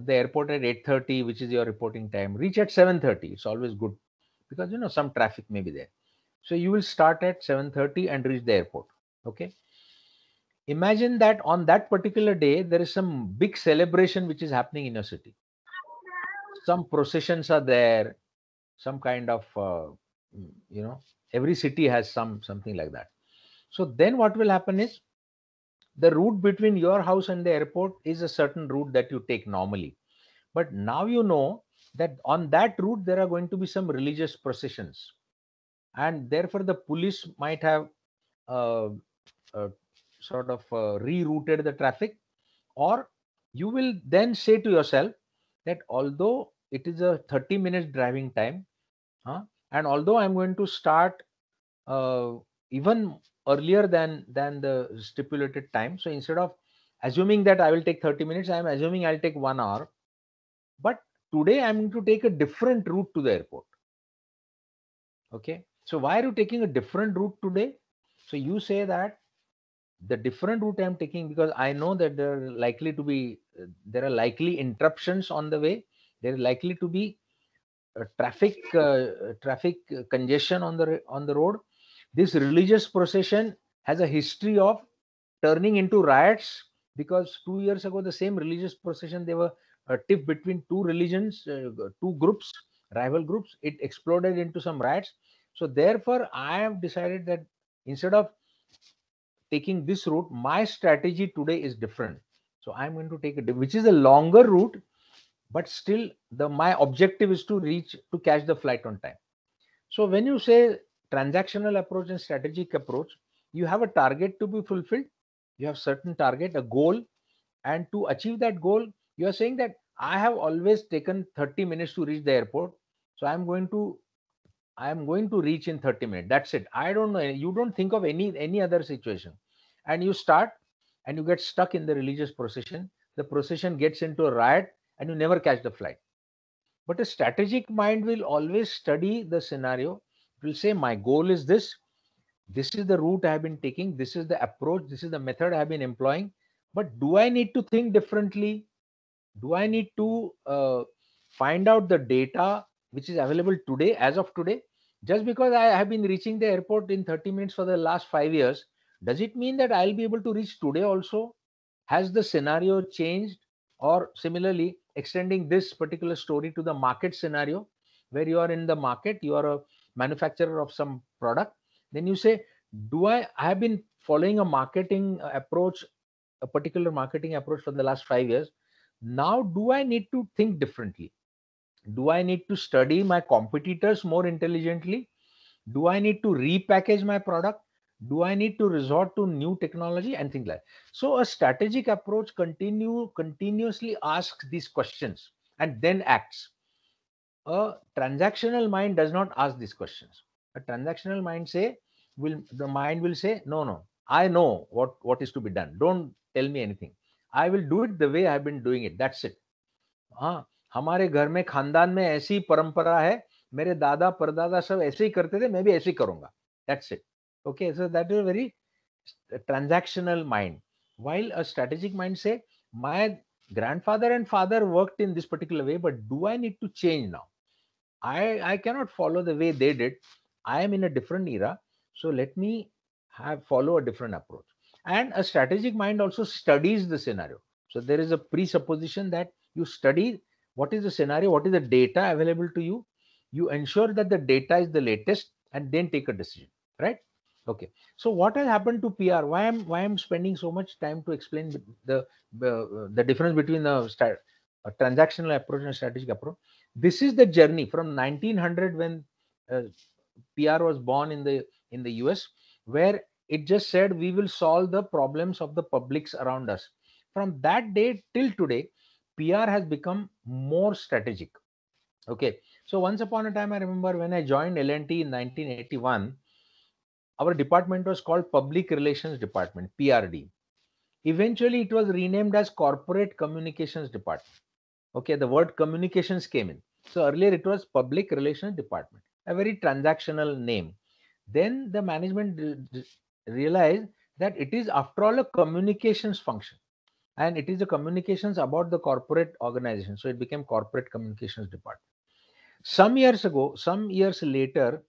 the airport at 8.30 which is your reporting time reach at 7.30 it's always good because you know some traffic may be there so you will start at 7:30 and reach the airport. Okay. Imagine that on that particular day there is some big celebration which is happening in your city. Some processions are there, some kind of uh, you know every city has some something like that. So then what will happen is the route between your house and the airport is a certain route that you take normally. But now you know that on that route there are going to be some religious processions and therefore the police might have uh, uh, sort of uh, rerouted the traffic or you will then say to yourself that although it is a 30 minutes driving time and although i'm going to start uh, even earlier than than the stipulated time so instead of assuming that i will take 30 minutes i am assuming i'll take 1 hour but today i'm going to take a different route to the airport okay so why are you taking a different route today? So you say that the different route I'm taking because I know that there are likely to be there are likely interruptions on the way. There are likely to be traffic uh, traffic congestion on the on the road. This religious procession has a history of turning into riots because two years ago the same religious procession they were a tip between two religions, uh, two groups, rival groups. It exploded into some riots. So therefore, I have decided that instead of taking this route, my strategy today is different. So I'm going to take a which is a longer route, but still the my objective is to reach to catch the flight on time. So when you say transactional approach and strategic approach, you have a target to be fulfilled, you have certain target, a goal, and to achieve that goal, you are saying that I have always taken 30 minutes to reach the airport. So I'm going to i am going to reach in 30 minutes that's it i don't know you don't think of any any other situation and you start and you get stuck in the religious procession the procession gets into a riot and you never catch the flight but a strategic mind will always study the scenario it will say my goal is this this is the route i have been taking this is the approach this is the method i have been employing but do i need to think differently do i need to uh, find out the data which is available today as of today just because I have been reaching the airport in 30 minutes for the last five years, does it mean that I'll be able to reach today also? Has the scenario changed? Or similarly, extending this particular story to the market scenario, where you are in the market, you are a manufacturer of some product, then you say, Do I, I have been following a marketing uh, approach, a particular marketing approach for the last five years. Now, do I need to think differently? do i need to study my competitors more intelligently do i need to repackage my product do i need to resort to new technology and things like that. so a strategic approach continue continuously asks these questions and then acts a transactional mind does not ask these questions a transactional mind say will the mind will say no no i know what what is to be done don't tell me anything i will do it the way i've been doing it that's it uh, हमारे घर में खानदान में ऐसी परंपरा है मेरे दादा परदादा सब ऐसे ही करते थे मैं भी ऐसे ही करूंगा that's it okay so that is a very transactional mind while a strategic mind say my grandfather and father worked in this particular way but do i need to change now i i cannot follow the way they did i am in a different era so let me have follow a different approach and a strategic mind also studies the scenario so there is a presupposition that you study what is the scenario what is the data available to you you ensure that the data is the latest and then take a decision right okay so what has happened to pr why am why i'm spending so much time to explain the the, the difference between the a transactional approach and strategic approach this is the journey from 1900 when uh, pr was born in the in the us where it just said we will solve the problems of the publics around us from that day till today PR has become more strategic. Okay. So once upon a time, I remember when I joined LNT in 1981, our department was called Public Relations Department, PRD. Eventually, it was renamed as Corporate Communications Department. Okay, the word communications came in. So earlier it was Public Relations Department, a very transactional name. Then the management realized that it is, after all, a communications function and it is the communications about the corporate organization. So it became corporate communications department. Some years ago, some years later,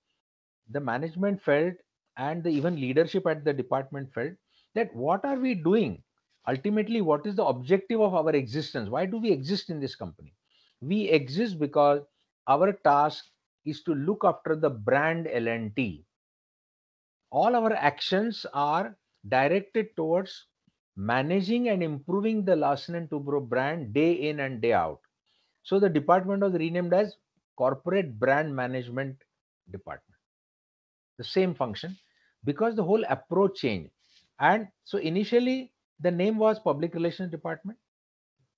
the management felt and the even leadership at the department felt that what are we doing? Ultimately, what is the objective of our existence? Why do we exist in this company? We exist because our task is to look after the brand LNT. All our actions are directed towards managing and improving the Larsen and Toubro brand day in and day out. So the department was renamed as Corporate Brand Management Department. The same function because the whole approach changed. And so initially the name was Public Relations Department,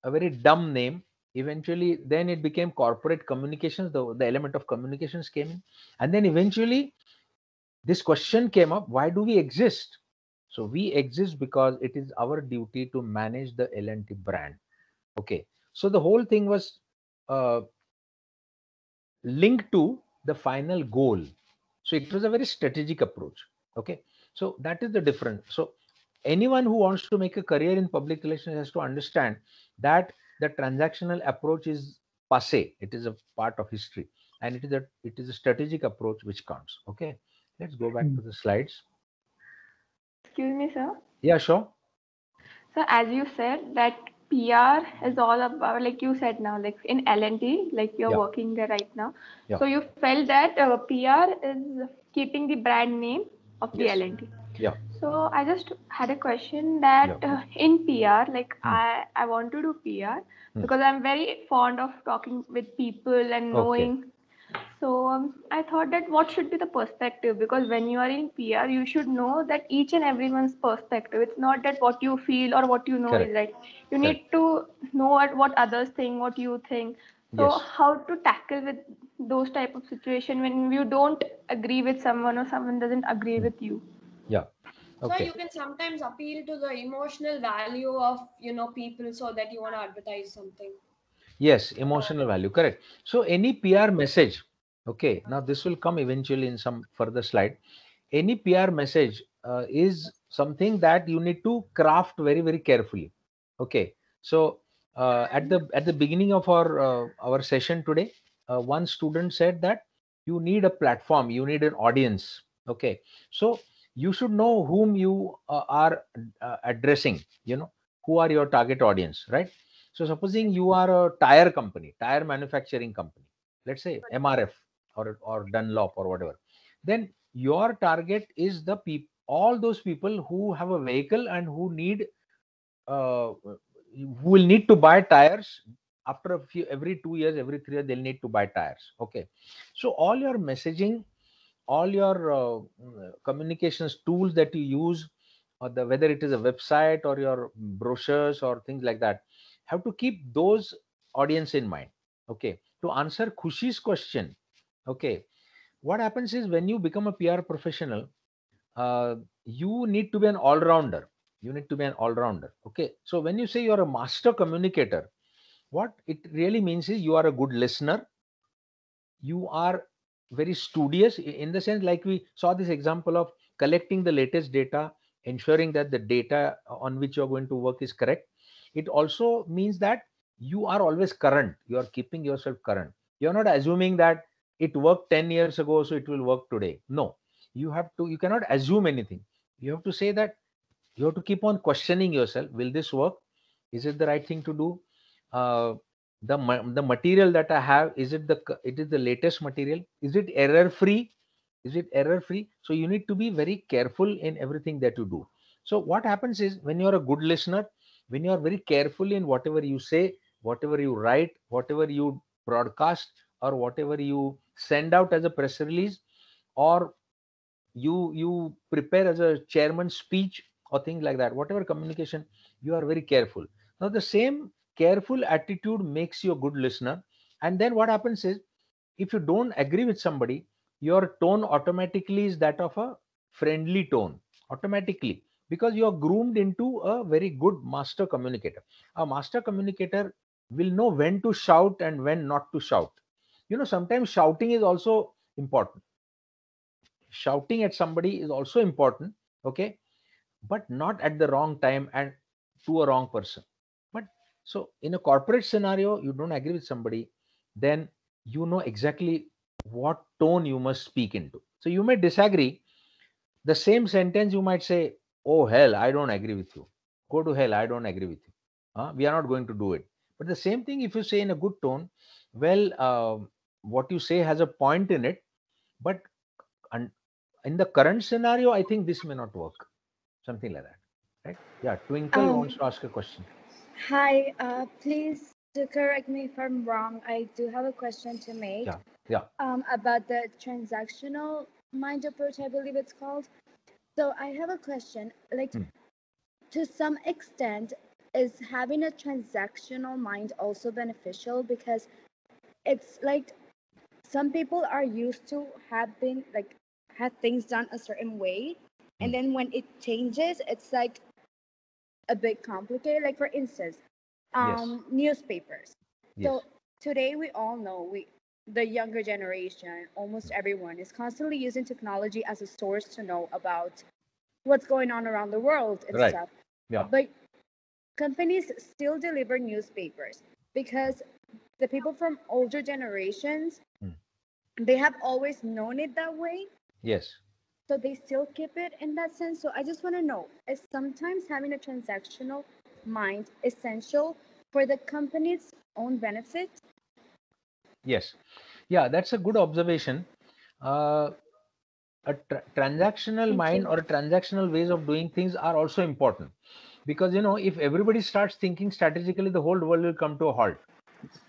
a very dumb name. Eventually, then it became corporate communications, the, the element of communications came in. And then eventually this question came up, why do we exist? So we exist because it is our duty to manage the LNT brand. Okay. So the whole thing was uh, linked to the final goal. So it was a very strategic approach. Okay. So that is the difference. So anyone who wants to make a career in public relations has to understand that the transactional approach is passe. It is a part of history, and it is a it is a strategic approach which counts. Okay. Let's go back hmm. to the slides. Excuse me, sir. Yeah, sure. So as you said that PR is all about, like you said now, like in l and like you're yeah. working there right now. Yeah. So you felt that uh, PR is keeping the brand name of the l and Yeah. So I just had a question that yeah. uh, in PR, like mm. I, I want to do PR mm. because I'm very fond of talking with people and knowing okay. So um, I thought that what should be the perspective because when you are in PR, you should know that each and everyone's perspective. It's not that what you feel or what you know Correct. is right. You Correct. need to know what, what others think, what you think. So yes. how to tackle with those type of situation when you don't agree with someone or someone doesn't agree hmm. with you. Yeah. Okay. So you can sometimes appeal to the emotional value of you know people so that you want to advertise something. Yes, emotional value. Correct. So any PR message. Okay. Now this will come eventually in some further slide. Any PR message uh, is something that you need to craft very very carefully. Okay. So uh, at the at the beginning of our uh, our session today, uh, one student said that you need a platform, you need an audience. Okay. So you should know whom you uh, are uh, addressing. You know who are your target audience, right? So supposing you are a tire company, tire manufacturing company, let's say MRF or, or Dunlop or whatever, then your target is the people, all those people who have a vehicle and who need, uh, who will need to buy tires after a few, every two years, every three years, they'll need to buy tires. Okay. So all your messaging, all your uh, communications tools that you use, or the, whether it is a website or your brochures or things like that, have to keep those audience in mind. Okay. To answer Khushi's question, okay, what happens is when you become a PR professional, uh, you need to be an all rounder. You need to be an all rounder. Okay. So when you say you're a master communicator, what it really means is you are a good listener. You are very studious in the sense like we saw this example of collecting the latest data, ensuring that the data on which you're going to work is correct it also means that you are always current you are keeping yourself current you're not assuming that it worked 10 years ago so it will work today no you have to you cannot assume anything you have to say that you have to keep on questioning yourself will this work is it the right thing to do uh, the the material that i have is it the it is the latest material is it error free is it error free so you need to be very careful in everything that you do so what happens is when you are a good listener when you are very careful in whatever you say, whatever you write, whatever you broadcast, or whatever you send out as a press release, or you you prepare as a chairman speech or things like that, whatever communication, you are very careful. Now the same careful attitude makes you a good listener. And then what happens is, if you don't agree with somebody, your tone automatically is that of a friendly tone automatically because you are groomed into a very good master communicator. A master communicator will know when to shout and when not to shout. You know, sometimes shouting is also important. Shouting at somebody is also important, okay, but not at the wrong time and to a wrong person. But so in a corporate scenario, you don't agree with somebody, then you know exactly what tone you must speak into. So you may disagree. The same sentence you might say, oh hell i don't agree with you go to hell i don't agree with you uh, we are not going to do it but the same thing if you say in a good tone well uh, what you say has a point in it but in the current scenario i think this may not work something like that right yeah twinkle um, wants to ask a question hi uh, please correct me if i'm wrong i do have a question to make yeah yeah um, about the transactional mind approach i believe it's called so I have a question. Like, hmm. to some extent, is having a transactional mind also beneficial? Because it's like some people are used to have been like had things done a certain way, and hmm. then when it changes, it's like a bit complicated. Like for instance, um, yes. newspapers. Yes. So today we all know we the younger generation, almost everyone, is constantly using technology as a source to know about what's going on around the world and right. stuff. Yeah. But companies still deliver newspapers because the people from older generations mm. they have always known it that way. Yes. So they still keep it in that sense. So I just want to know is sometimes having a transactional mind essential for the company's own benefit Yes. Yeah, that's a good observation. Uh, a tra- transactional Thank mind you. or transactional ways of doing things are also important because you know if everybody starts thinking strategically the whole world will come to a halt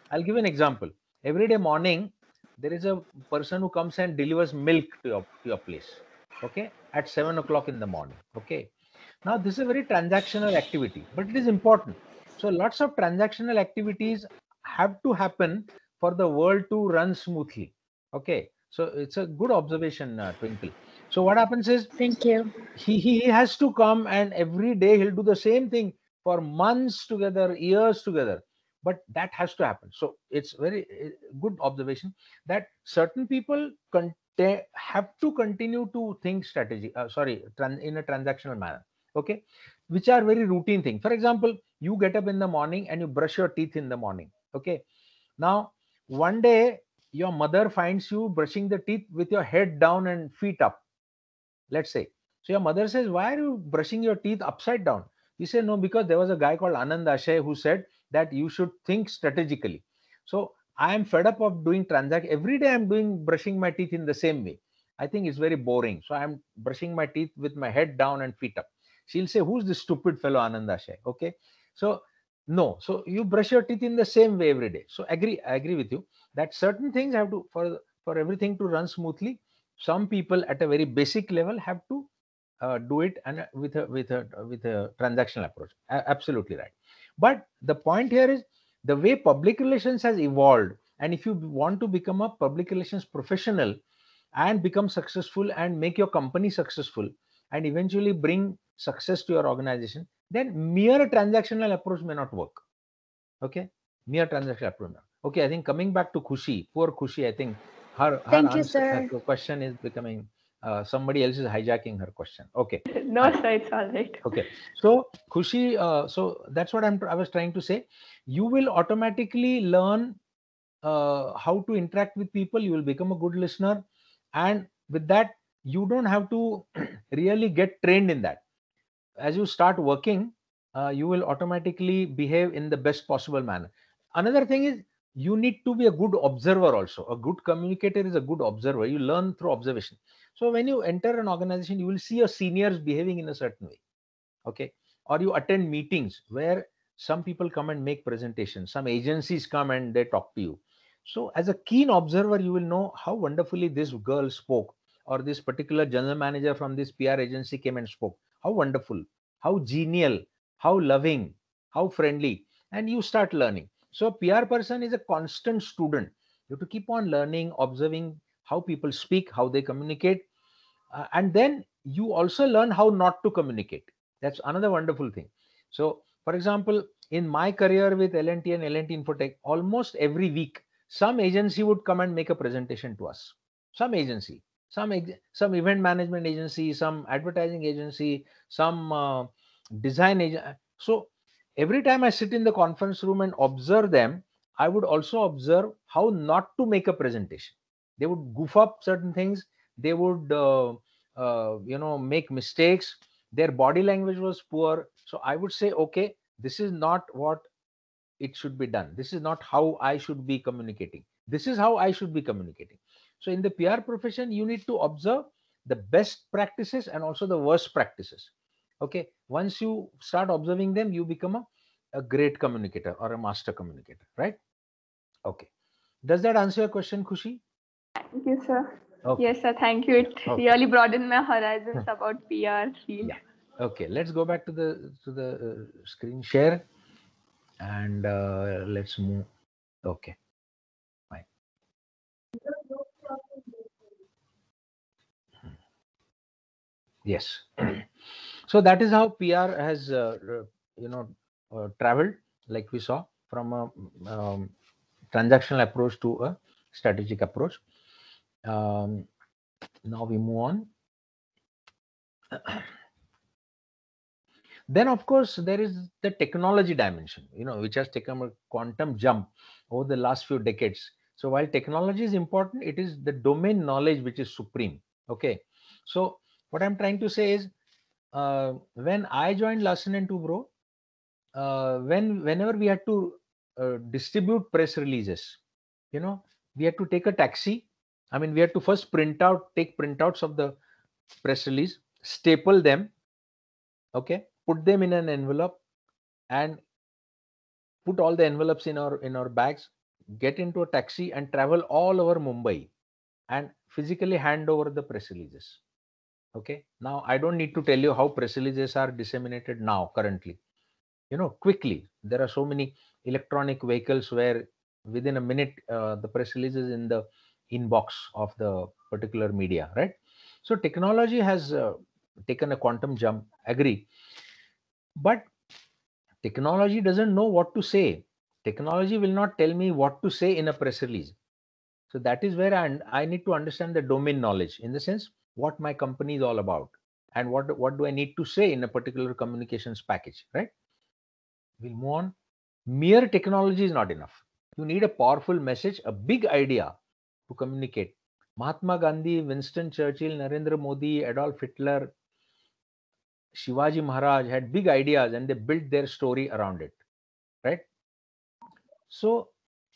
i'll give an example every day morning there is a person who comes and delivers milk to your, to your place okay at 7 o'clock in the morning okay now this is a very transactional activity but it is important so lots of transactional activities have to happen for the world to run smoothly. Okay, so it's a good observation, uh, Twinkle. So what happens is, thank you. He, he has to come and every day he'll do the same thing for months together, years together. But that has to happen. So it's very eh, good observation that certain people con- they have to continue to think strategy uh, sorry tran- in a transactional manner okay which are very routine thing for example you get up in the morning and you brush your teeth in the morning okay now one day your mother finds you brushing the teeth with your head down and feet up let's say so your mother says why are you brushing your teeth upside down you say no because there was a guy called anand ashay who said that you should think strategically so i am fed up of doing transact every day i'm doing brushing my teeth in the same way i think it's very boring so i'm brushing my teeth with my head down and feet up she'll say who's this stupid fellow anand ashay okay so no. So you brush your teeth in the same way every day. So agree, I agree with you that certain things have to for for everything to run smoothly. Some people at a very basic level have to uh, do it and uh, with a with a with a transactional approach. A- absolutely right. But the point here is the way public relations has evolved, and if you want to become a public relations professional and become successful and make your company successful and eventually bring success to your organization, then mere transactional approach may not work. Okay, mere transactional approach. Okay, I think coming back to Kushi, poor Kushi, I think her, her, Thank answer, you, her question is becoming uh, somebody else is hijacking her question. Okay. [LAUGHS] No, sir, it's all right. Okay. So, Kushi, uh, so that's what I'm. I was trying to say. You will automatically learn uh, how to interact with people. You will become a good listener, and with that, you don't have to [CLEARS THROAT] really get trained in that as you start working uh, you will automatically behave in the best possible manner another thing is you need to be a good observer also a good communicator is a good observer you learn through observation so when you enter an organization you will see your seniors behaving in a certain way okay or you attend meetings where some people come and make presentations some agencies come and they talk to you so as a keen observer you will know how wonderfully this girl spoke or this particular general manager from this pr agency came and spoke how wonderful, how genial, how loving, how friendly, and you start learning. So, a PR person is a constant student. You have to keep on learning, observing how people speak, how they communicate, uh, and then you also learn how not to communicate. That's another wonderful thing. So, for example, in my career with LNT and LNT Infotech, almost every week, some agency would come and make a presentation to us. Some agency some some event management agency some advertising agency some uh, design agent uh, so every time i sit in the conference room and observe them i would also observe how not to make a presentation they would goof up certain things they would uh, uh, you know make mistakes their body language was poor so i would say okay this is not what it should be done this is not how i should be communicating this is how i should be communicating so in the PR profession, you need to observe the best practices and also the worst practices. Okay. Once you start observing them, you become a, a great communicator or a master communicator, right? Okay. Does that answer your question, Kushi? Thank you, sir. Okay. Yes, sir. Thank you. It okay. really broadened my horizons about PR field. Yeah. Okay. Let's go back to the to the uh, screen share, and uh, let's move. Okay. Yes. [CLEARS THROAT] so that is how PR has, uh, uh, you know, uh, traveled, like we saw from a um, transactional approach to a strategic approach. Um, now we move on. then of course there is the technology dimension you know which has taken a quantum jump over the last few decades so while technology is important it is the domain knowledge which is supreme okay so what I'm trying to say is, uh, when I joined Larsen and Toubro, uh, when whenever we had to uh, distribute press releases, you know, we had to take a taxi. I mean, we had to first print out, take printouts of the press release, staple them, okay, put them in an envelope, and put all the envelopes in our in our bags, get into a taxi, and travel all over Mumbai, and physically hand over the press releases. Okay. Now, I don't need to tell you how press releases are disseminated now, currently. You know, quickly. There are so many electronic vehicles where within a minute uh, the press release is in the inbox of the particular media, right? So, technology has uh, taken a quantum jump, agree. But technology doesn't know what to say. Technology will not tell me what to say in a press release. So that is where I, I need to understand the domain knowledge in the sense what my company is all about and what what do i need to say in a particular communications package right we'll move on mere technology is not enough you need a powerful message a big idea to communicate mahatma gandhi winston churchill narendra modi adolf hitler shivaji maharaj had big ideas and they built their story around it right so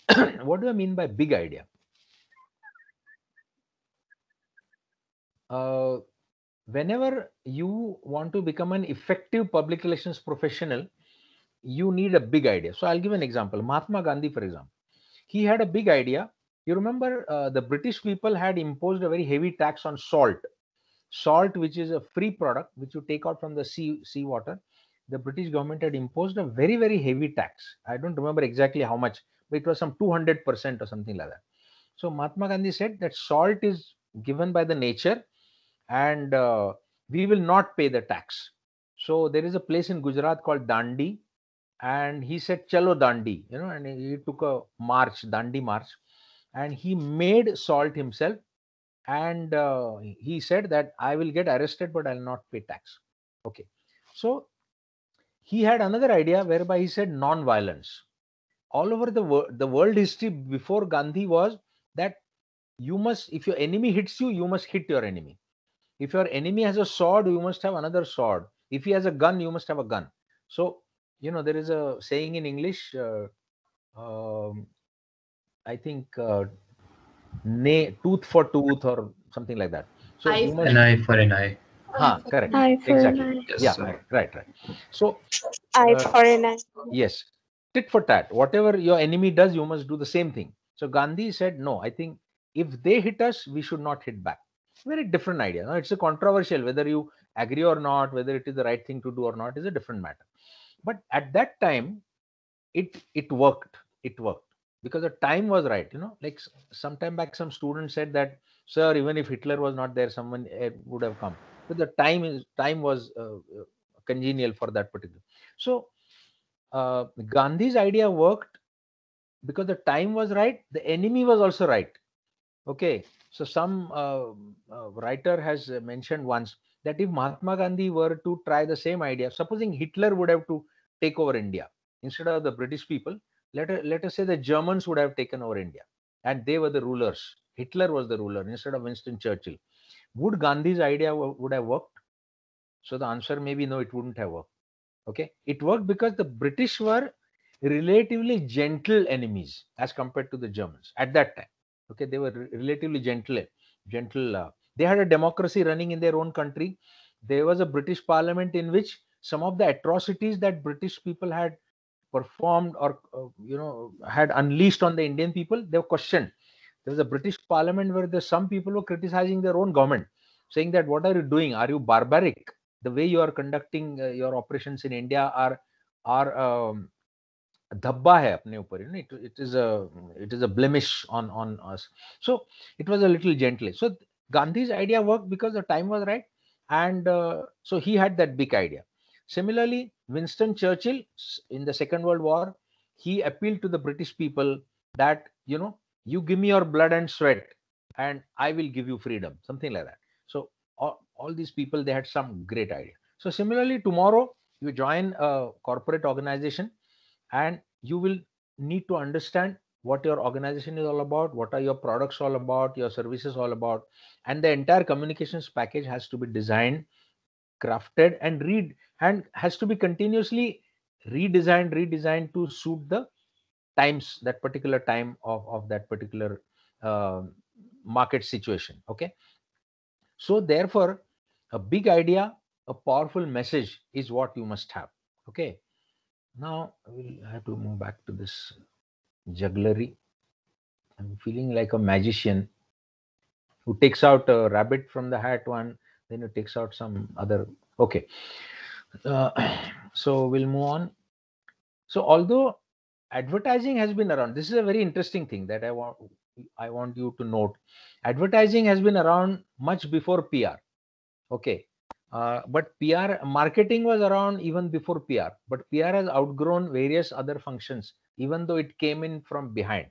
[CLEARS THROAT] what do i mean by big idea uh, whenever you want to become an effective public relations professional, you need a big idea. So I'll give an example. Mahatma Gandhi, for example, he had a big idea. You remember uh, the British people had imposed a very heavy tax on salt. Salt, which is a free product which you take out from the sea sea water, the British government had imposed a very very heavy tax. I don't remember exactly how much, but it was some two hundred percent or something like that. So Mahatma Gandhi said that salt is given by the nature and uh, we will not pay the tax. So there is a place in Gujarat called Dandi, and he said Chalo Dandi, you know, and he took a march, Dandi march, and he made salt himself, and uh, he said that I will get arrested, but I'll not pay tax. Okay, so he had another idea whereby he said non-violence. All over the world, the world history before Gandhi was that you must, if your enemy hits you, you must hit your enemy if your enemy has a sword, you must have another sword. If he has a gun, you must have a gun. So, you know, there is a saying in English, uh, um, I think, uh, tooth for tooth or something like that. So, eye must... an eye for an eye. Huh, correct. Eye for exactly. An eye. Yes, yeah, right, right, right. So, eye uh, for an eye. Yes. Tit for tat. Whatever your enemy does, you must do the same thing. So, Gandhi said, no, I think if they hit us, we should not hit back very different idea. No? It's a controversial whether you agree or not, whether it is the right thing to do or not is a different matter. But at that time, it it worked. It worked because the time was right. You know, like some time back, some student said that, sir, even if Hitler was not there, someone eh, would have come. But the time is time was uh, uh, congenial for that particular. So uh, Gandhi's idea worked because the time was right. The enemy was also right Okay, so some uh, uh, writer has mentioned once that if Mahatma Gandhi were to try the same idea, supposing Hitler would have to take over India instead of the British people, let, let us say the Germans would have taken over India and they were the rulers. Hitler was the ruler instead of Winston Churchill. Would Gandhi's idea would have worked? So the answer may be no, it wouldn't have worked. Okay, it worked because the British were relatively gentle enemies as compared to the Germans at that time okay they were relatively gentle gentle uh, they had a democracy running in their own country there was a british parliament in which some of the atrocities that british people had performed or uh, you know had unleashed on the indian people they were questioned there was a british parliament where the, some people were criticizing their own government saying that what are you doing are you barbaric the way you are conducting uh, your operations in india are are um, धब्बा है अपने ऊपर you know it it a a it is a blemish on on us so it was a little gently so Gandhi's idea work and uh, so he had that big idea similarly winston churchill in the second world war he appealed to the british people that you know you give me your blood and sweat and i will give you freedom something like that so all, all these people they had some great idea so similarly tomorrow you join a corporate organization and you will need to understand what your organization is all about what are your products all about your services all about and the entire communications package has to be designed crafted and read and has to be continuously redesigned redesigned to suit the times that particular time of, of that particular uh, market situation okay so therefore a big idea a powerful message is what you must have okay now I will have to move back to this jugglery. I'm feeling like a magician who takes out a rabbit from the hat one, then it takes out some other. Okay. Uh, [CLEARS THROAT] so we'll move on. So although advertising has been around, this is a very interesting thing that I want I want you to note. Advertising has been around much before PR. Okay. Uh, but PR marketing was around even before PR, but PR has outgrown various other functions, even though it came in from behind.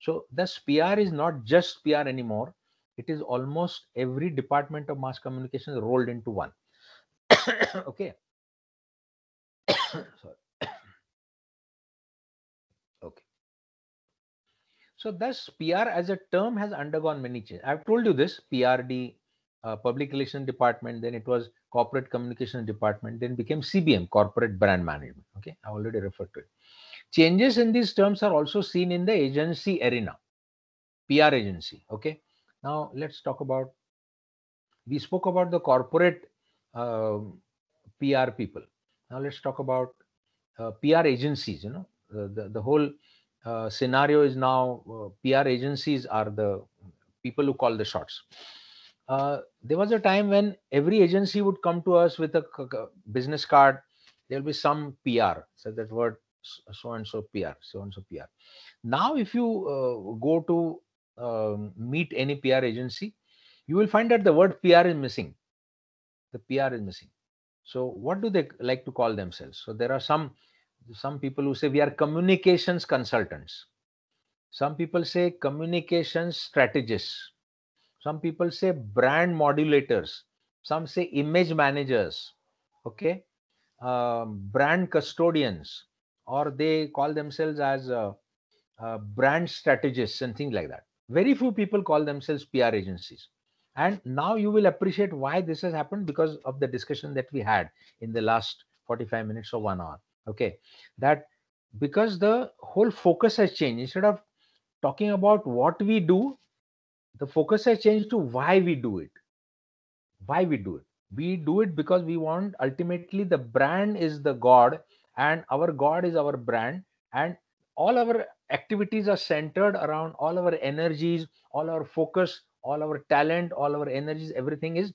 So, thus, PR is not just PR anymore. It is almost every department of mass communication rolled into one. [COUGHS] okay. [COUGHS] Sorry. [COUGHS] okay. So, thus, PR as a term has undergone many changes. I've told you this PRD, uh, public relation department then it was corporate communication department then became cbm corporate brand management okay i already referred to it changes in these terms are also seen in the agency arena pr agency okay now let's talk about we spoke about the corporate uh, um, pr people now let's talk about uh, pr agencies you know the, the, the whole uh, scenario is now uh, pr agencies are the people who call the shots uh, there was a time when every agency would come to us with a business card. There will be some PR, so that word so and so PR, so and so PR. Now, if you uh, go to um, meet any PR agency, you will find that the word PR is missing. The PR is missing. So, what do they like to call themselves? So, there are some some people who say we are communications consultants. Some people say communications strategists some people say brand modulators some say image managers okay uh, brand custodians or they call themselves as uh, uh, brand strategists and things like that very few people call themselves pr agencies and now you will appreciate why this has happened because of the discussion that we had in the last 45 minutes or one hour okay that because the whole focus has changed instead of talking about what we do the focus has changed to why we do it why we do it we do it because we want ultimately the brand is the god and our god is our brand and all our activities are centered around all our energies all our focus all our talent all our energies everything is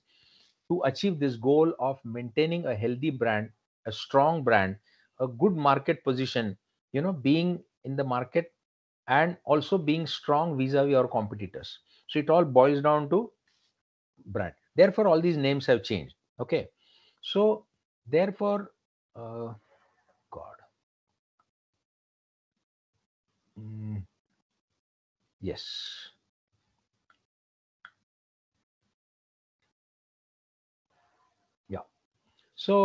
to achieve this goal of maintaining a healthy brand a strong brand a good market position you know being in the market and also being strong vis-a-vis our competitors so it all boils down to brand. Therefore, all these names have changed. Okay. So therefore, uh, God. Mm, yes. Yeah. So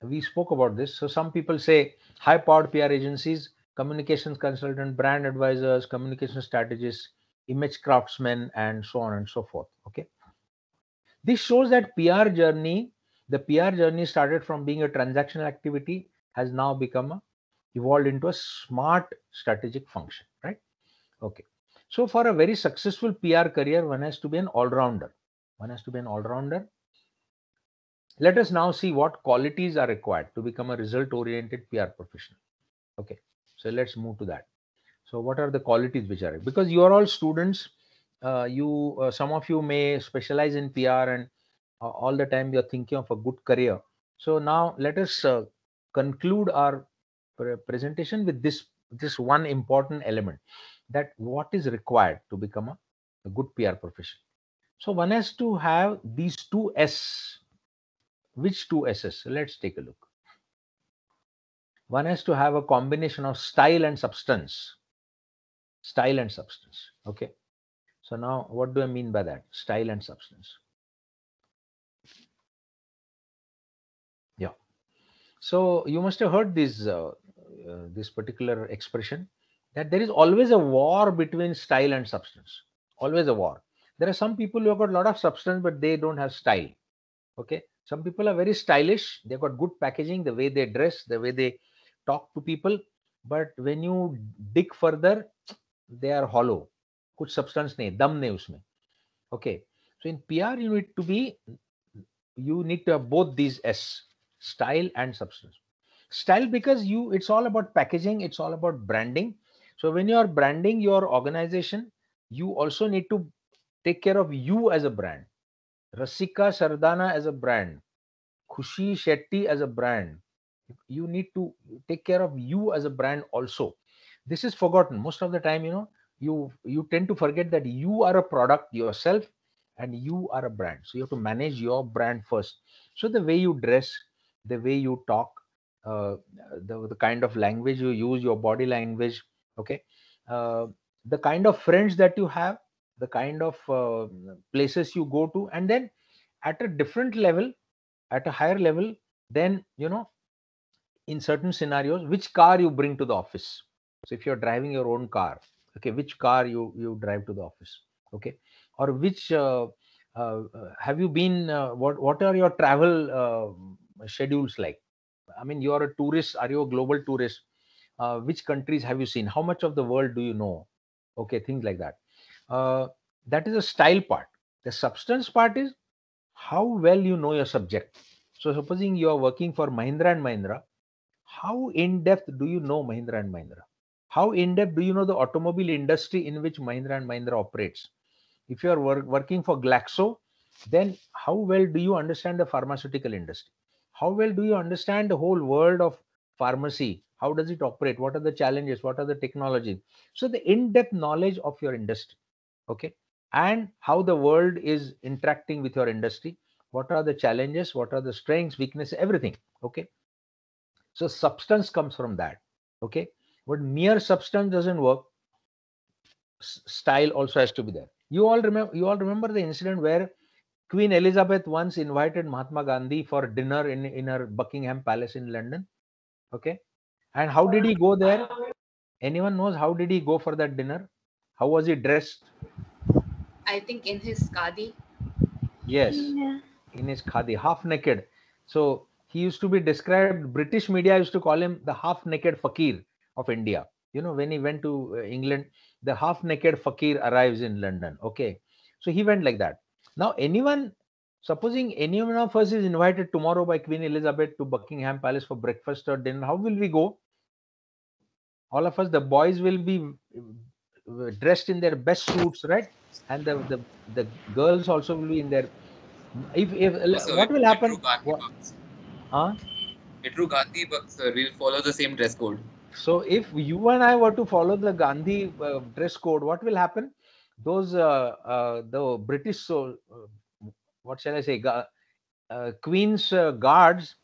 uh, we spoke about this. So some people say high powered PR agencies, communications consultant, brand advisors, communication strategists image craftsmen and so on and so forth okay this shows that pr journey the pr journey started from being a transactional activity has now become a, evolved into a smart strategic function right okay so for a very successful pr career one has to be an all-rounder one has to be an all-rounder let us now see what qualities are required to become a result oriented pr professional okay so let's move to that so what are the qualities which are because you are all students. Uh, you uh, some of you may specialize in PR and uh, all the time you're thinking of a good career. So now let us uh, conclude our pre- presentation with this this one important element that what is required to become a, a good PR professional. So one has to have these two S. Which two S's? Let's take a look. One has to have a combination of style and substance style and substance okay so now what do i mean by that style and substance yeah so you must have heard this uh, uh, this particular expression that there is always a war between style and substance always a war there are some people who have got a lot of substance but they don't have style okay some people are very stylish they've got good packaging the way they dress the way they talk to people but when you dig further they are hollow कुछ substance नहीं दम नहीं उसमें okay so in PR you need to be you need to have both these S style and substance style because you it's all about packaging it's all about branding so when you are branding your organization you also need to take care of you as a brand rasika sardana as a brand khushi shetty as a brand you need to take care of you as a brand also this is forgotten most of the time you know you you tend to forget that you are a product yourself and you are a brand so you have to manage your brand first so the way you dress the way you talk uh, the, the kind of language you use your body language okay uh, the kind of friends that you have the kind of uh, places you go to and then at a different level at a higher level then you know in certain scenarios which car you bring to the office so if you're driving your own car, okay, which car you you drive to the office, okay, or which uh, uh, have you been? Uh, what what are your travel uh, schedules like? I mean, you are a tourist. Are you a global tourist? Uh, which countries have you seen? How much of the world do you know? Okay, things like that. Uh, that is a style part. The substance part is how well you know your subject. So supposing you are working for Mahindra and Mahindra, how in depth do you know Mahindra and Mahindra? how in depth do you know the automobile industry in which Mahindra and Mahindra operates? If you are work, working for Glaxo, then how well do you understand the pharmaceutical industry? How well do you understand the whole world of pharmacy? How does it operate? What are the challenges? What are the technologies? So, the in depth knowledge of your industry, okay, and how the world is interacting with your industry. What are the challenges? What are the strengths, weaknesses, everything, okay? So, substance comes from that, okay? but mere substance doesn't work style also has to be there you all remember you all remember the incident where queen elizabeth once invited mahatma gandhi for dinner in, in her buckingham palace in london okay and how did he go there anyone knows how did he go for that dinner how was he dressed i think in his khadi yes yeah. in his khadi half naked so he used to be described british media used to call him the half naked fakir of India. You know, when he went to uh, England, the half naked fakir arrives in London. Okay. So he went like that. Now, anyone, supposing anyone of us is invited tomorrow by Queen Elizabeth to Buckingham Palace for breakfast or dinner, how will we go? All of us, the boys will be uh, dressed in their best suits, right? And the, the, the girls also will be in their. If, if oh, what will happen? What, huh? Andrew Gandhi uh, will follow the same dress code. So if you and I were to follow the Gandhi uh, dress code, what will happen? Those uh, uh, the British so uh, what shall I say? Uh, Queen's uh, guards.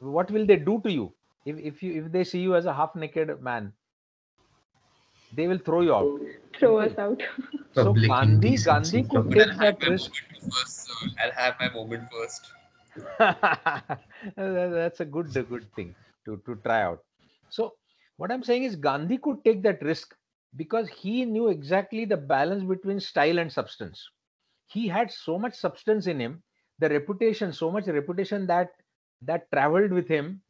What will they do to you if if you if they see you as a half naked man? They will throw you out. Throw us out. [LAUGHS] so Public Gandhi, Gandhi could take that risk. First, so I'll have my moment first. [LAUGHS] That's a good, good thing to to try out. So what I'm saying is Gandhi could take that risk because he knew exactly the balance between style and substance. He had so much substance in him, the reputation, so much reputation that that traveled with him.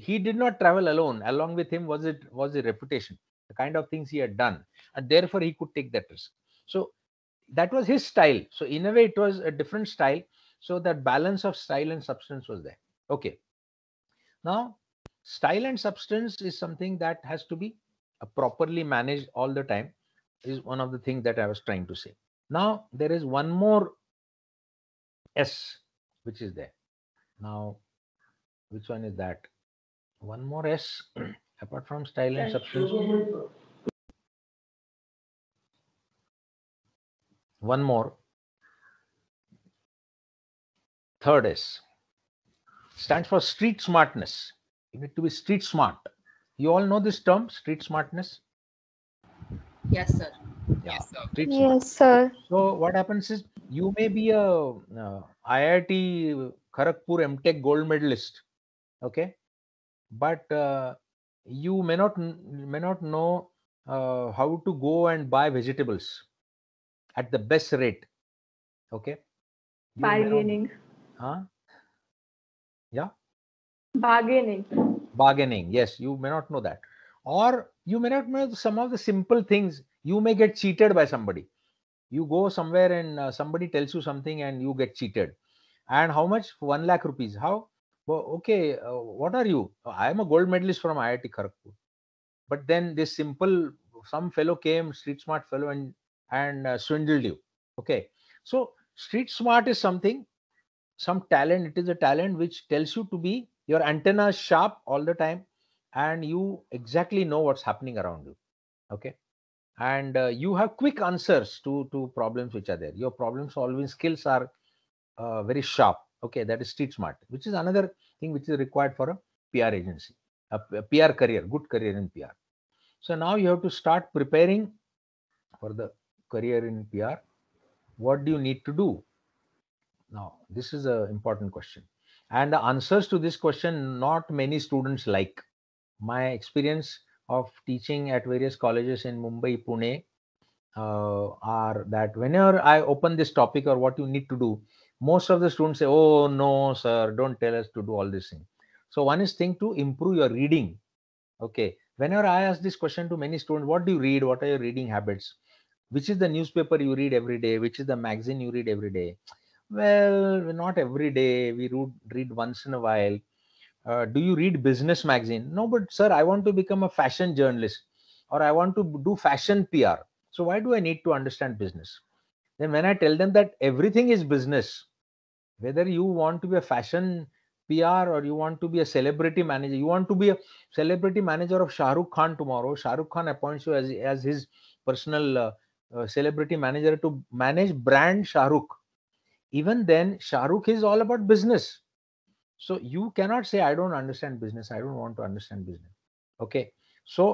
He did not travel alone. Along with him was it was the reputation, the kind of things he had done, and therefore he could take that risk. So that was his style. So in a way, it was a different style. So that balance of style and substance was there. Okay. Now style and substance is something that has to be uh, properly managed all the time is one of the things that i was trying to say now there is one more s which is there now which one is that one more s [CLEARS THROAT] apart from style and substance one more third s stands for street smartness you need to be street smart. You all know this term, street smartness? Yes, sir. Yeah, yes, sir. yes, sir. So, what happens is you may be a uh, IIT Kharagpur MTech gold medalist, okay? But uh, you may not may not know uh, how to go and buy vegetables at the best rate. Okay. You Bargaining. Huh? Yeah bargaining bargaining yes you may not know that or you may not know some of the simple things you may get cheated by somebody you go somewhere and uh, somebody tells you something and you get cheated and how much 1 lakh rupees how well, okay uh, what are you i am a gold medalist from iit kharagpur but then this simple some fellow came street smart fellow and and uh, swindled you okay so street smart is something some talent it is a talent which tells you to be your antenna is sharp all the time and you exactly know what's happening around you okay and uh, you have quick answers to to problems which are there your problem solving skills are uh, very sharp okay that is street smart which is another thing which is required for a pr agency a, a pr career good career in pr so now you have to start preparing for the career in pr what do you need to do now this is an important question and the answers to this question not many students like my experience of teaching at various colleges in mumbai pune uh, are that whenever i open this topic or what you need to do most of the students say oh no sir don't tell us to do all this thing so one is thing to improve your reading okay whenever i ask this question to many students what do you read what are your reading habits which is the newspaper you read every day which is the magazine you read every day well, not every day. We read, read once in a while. Uh, do you read business magazine? No, but sir, I want to become a fashion journalist or I want to do fashion PR. So why do I need to understand business? Then when I tell them that everything is business, whether you want to be a fashion PR or you want to be a celebrity manager, you want to be a celebrity manager of Shah Rukh Khan tomorrow. Shah Rukh Khan appoints you as, as his personal uh, uh, celebrity manager to manage brand Shah Rukh even then shahrukh is all about business so you cannot say i don't understand business i don't want to understand business okay so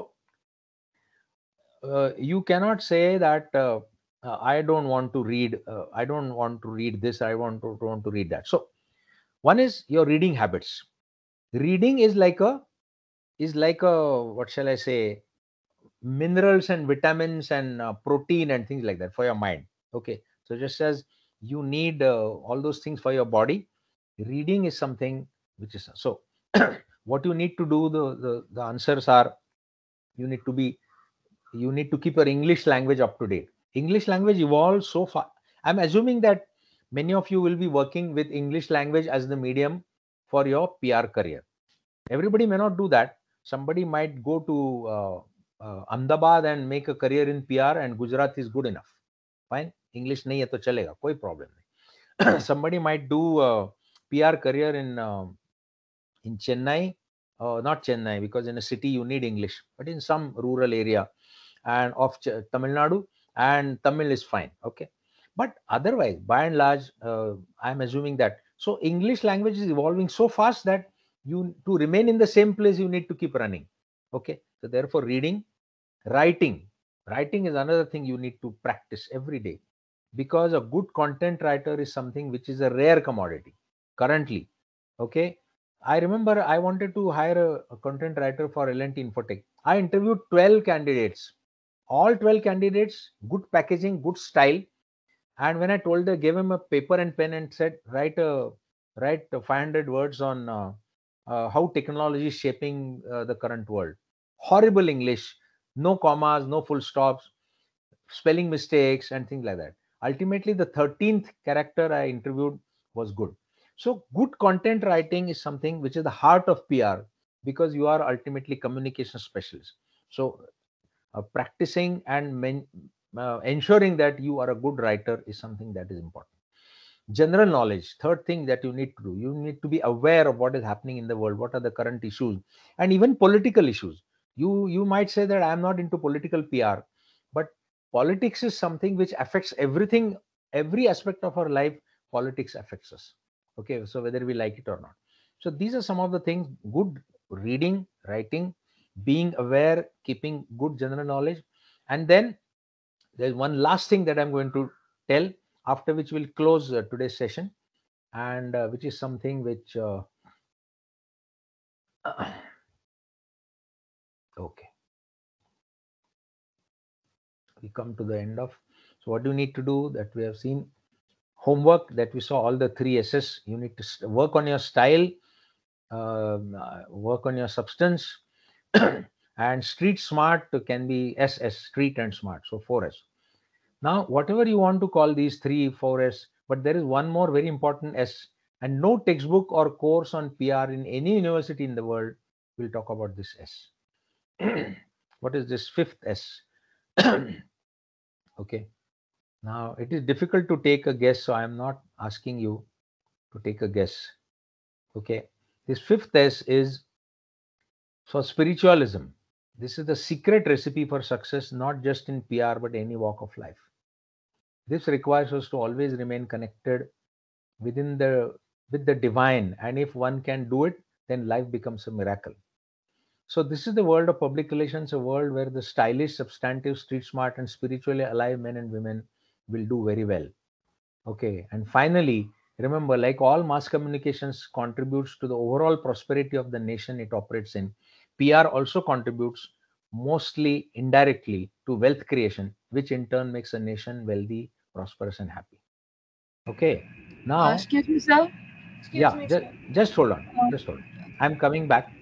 uh, you cannot say that uh, uh, i don't want to read uh, i don't want to read this i want to don't want to read that so one is your reading habits reading is like a is like a what shall i say minerals and vitamins and uh, protein and things like that for your mind okay so just as you need uh, all those things for your body reading is something which is so [CLEARS THROAT] what you need to do the, the the answers are you need to be you need to keep your english language up to date english language evolves so far i'm assuming that many of you will be working with english language as the medium for your pr career everybody may not do that somebody might go to uh, uh, Ahmedabad and make a career in PR and Gujarat is good enough. Fine. English नहीं है तो चलेगा कोई problem नहीं somebody might do P R career in Chennai, uh, not Chennai, because in a city you need English, but in some rural area and of Tamil Nadu, and Tamil is fine. Okay. But otherwise, by and large, uh, I'm assuming that. So English language is evolving so fast that you to remain in the same place, you need to keep running. Okay. So therefore, reading, writing, writing is another thing you need to practice every day because a good content writer is something which is a rare commodity currently okay i remember i wanted to hire a, a content writer for lnt infotech i interviewed 12 candidates all 12 candidates good packaging good style and when i told them gave him a paper and pen and said write a write 500 words on uh, uh, how technology is shaping uh, the current world horrible english no commas no full stops spelling mistakes and things like that ultimately the 13th character i interviewed was good so good content writing is something which is the heart of pr because you are ultimately communication specialist so uh, practicing and men, uh, ensuring that you are a good writer is something that is important general knowledge third thing that you need to do you need to be aware of what is happening in the world what are the current issues and even political issues you you might say that i am not into political pr politics is something which affects everything every aspect of our life politics affects us okay so whether we like it or not so these are some of the things good reading writing being aware keeping good general knowledge and then there's one last thing that i'm going to tell after which we'll close uh, today's session and uh, which is something which uh, [COUGHS] okay we come to the end of. So what do you need to do that we have seen? Homework that we saw all the three S's. You need to work on your style, um, uh, work on your substance, [CLEARS THROAT] and street smart can be SS, street and smart. So 4S. Now, whatever you want to call these three, 4S, but there is one more very important S. And no textbook or course on PR in any university in the world will talk about this S. [CLEARS THROAT] what is this fifth S? [CLEARS THROAT] okay now it is difficult to take a guess so i am not asking you to take a guess okay this fifth s is for spiritualism this is the secret recipe for success not just in pr but any walk of life this requires us to always remain connected within the with the divine and if one can do it then life becomes a miracle so this is the world of public relations, a world where the stylish, substantive, street smart, and spiritually alive men and women will do very well. Okay. And finally, remember, like all mass communications contributes to the overall prosperity of the nation it operates in, PR also contributes mostly indirectly to wealth creation, which in turn makes a nation wealthy, prosperous, and happy. Okay. Now, uh, excuse me, sir. Excuse yeah, me, just, just hold on. Um, just hold on. I'm coming back.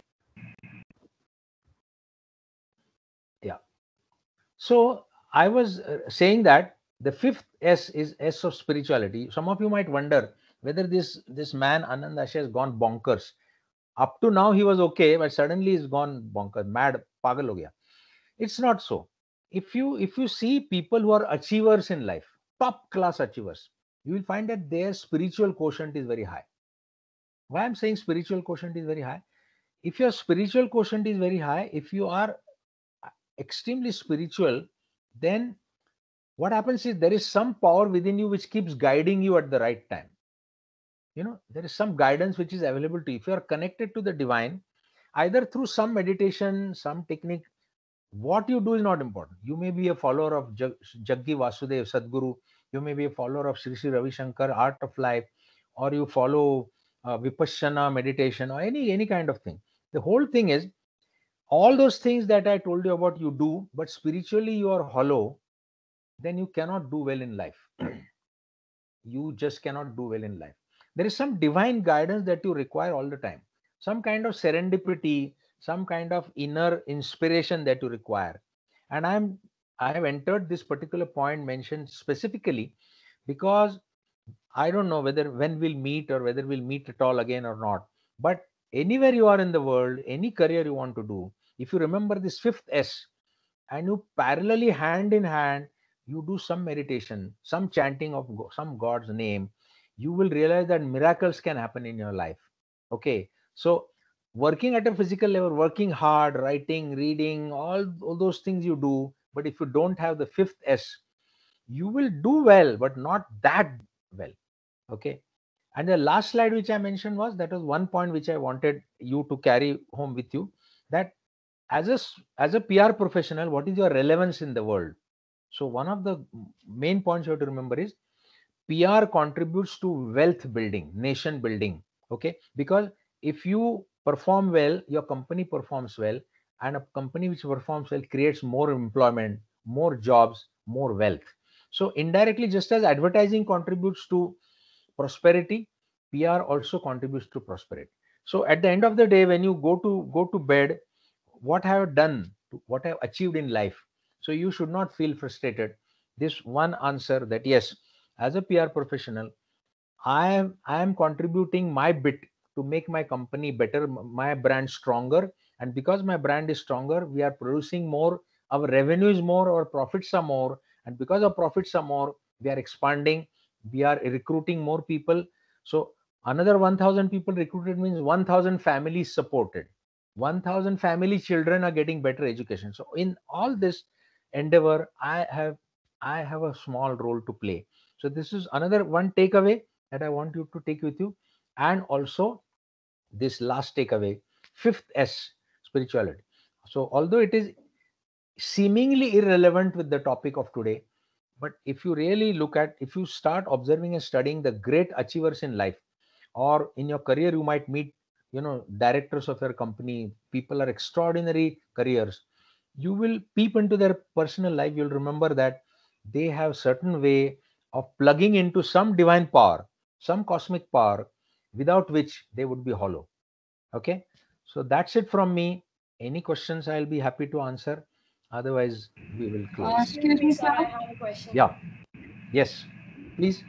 So I was uh, saying that the fifth S is S of spirituality. Some of you might wonder whether this this man Anand Ashe has gone bonkers. Up to now he was okay, but suddenly he's gone bonkers, mad, pagal ho gaya. It's not so. If you if you see people who are achievers in life, top class achievers, you will find that their spiritual quotient is very high. Why I'm saying spiritual quotient is very high? If your spiritual quotient is very high, if you are extremely spiritual, then what happens is there is some power within you which keeps guiding you at the right time. You know, there is some guidance which is available to you. If you are connected to the divine, either through some meditation, some technique, what you do is not important. You may be a follower of Jaggi Vasudev, Sadguru. you may be a follower of Sri Sri Ravi Shankar, Art of Life, or you follow uh, Vipassana meditation or any, any kind of thing. The whole thing is all those things that I told you about you do, but spiritually you are hollow, then you cannot do well in life. [CLEARS THROAT] you just cannot do well in life. There is some divine guidance that you require all the time, some kind of serendipity, some kind of inner inspiration that you require. And I'm I have entered this particular point mentioned specifically because I don't know whether when we'll meet or whether we'll meet at all again or not. But anywhere you are in the world, any career you want to do, if you remember this fifth S and you parallelly hand in hand, you do some meditation, some chanting of some God's name, you will realize that miracles can happen in your life. Okay. So, working at a physical level, working hard, writing, reading, all, all those things you do. But if you don't have the fifth S, you will do well, but not that well. Okay. And the last slide which I mentioned was that was one point which I wanted you to carry home with you that as a as a pr professional what is your relevance in the world so one of the main points you have to remember is pr contributes to wealth building nation building okay because if you perform well your company performs well and a company which performs well creates more employment more jobs more wealth so indirectly just as advertising contributes to prosperity pr also contributes to prosperity so at the end of the day when you go to go to bed what I have done, what I have achieved in life. So you should not feel frustrated. This one answer that yes, as a PR professional, I am I am contributing my bit to make my company better, my brand stronger. And because my brand is stronger, we are producing more, our revenue is more, our profits are more. And because our profits are more, we are expanding, we are recruiting more people. So another 1000 people recruited means 1000 families supported 1000 family children are getting better education so in all this endeavor i have i have a small role to play so this is another one takeaway that i want you to take with you and also this last takeaway fifth s spirituality so although it is seemingly irrelevant with the topic of today but if you really look at if you start observing and studying the great achievers in life or in your career you might meet you know directors of your company people are extraordinary careers you will peep into their personal life you'll remember that they have certain way of plugging into some divine power some cosmic power without which they would be hollow okay so that's it from me any questions i'll be happy to answer otherwise we will uh, close uh, excuse me sir i have a question yeah yes please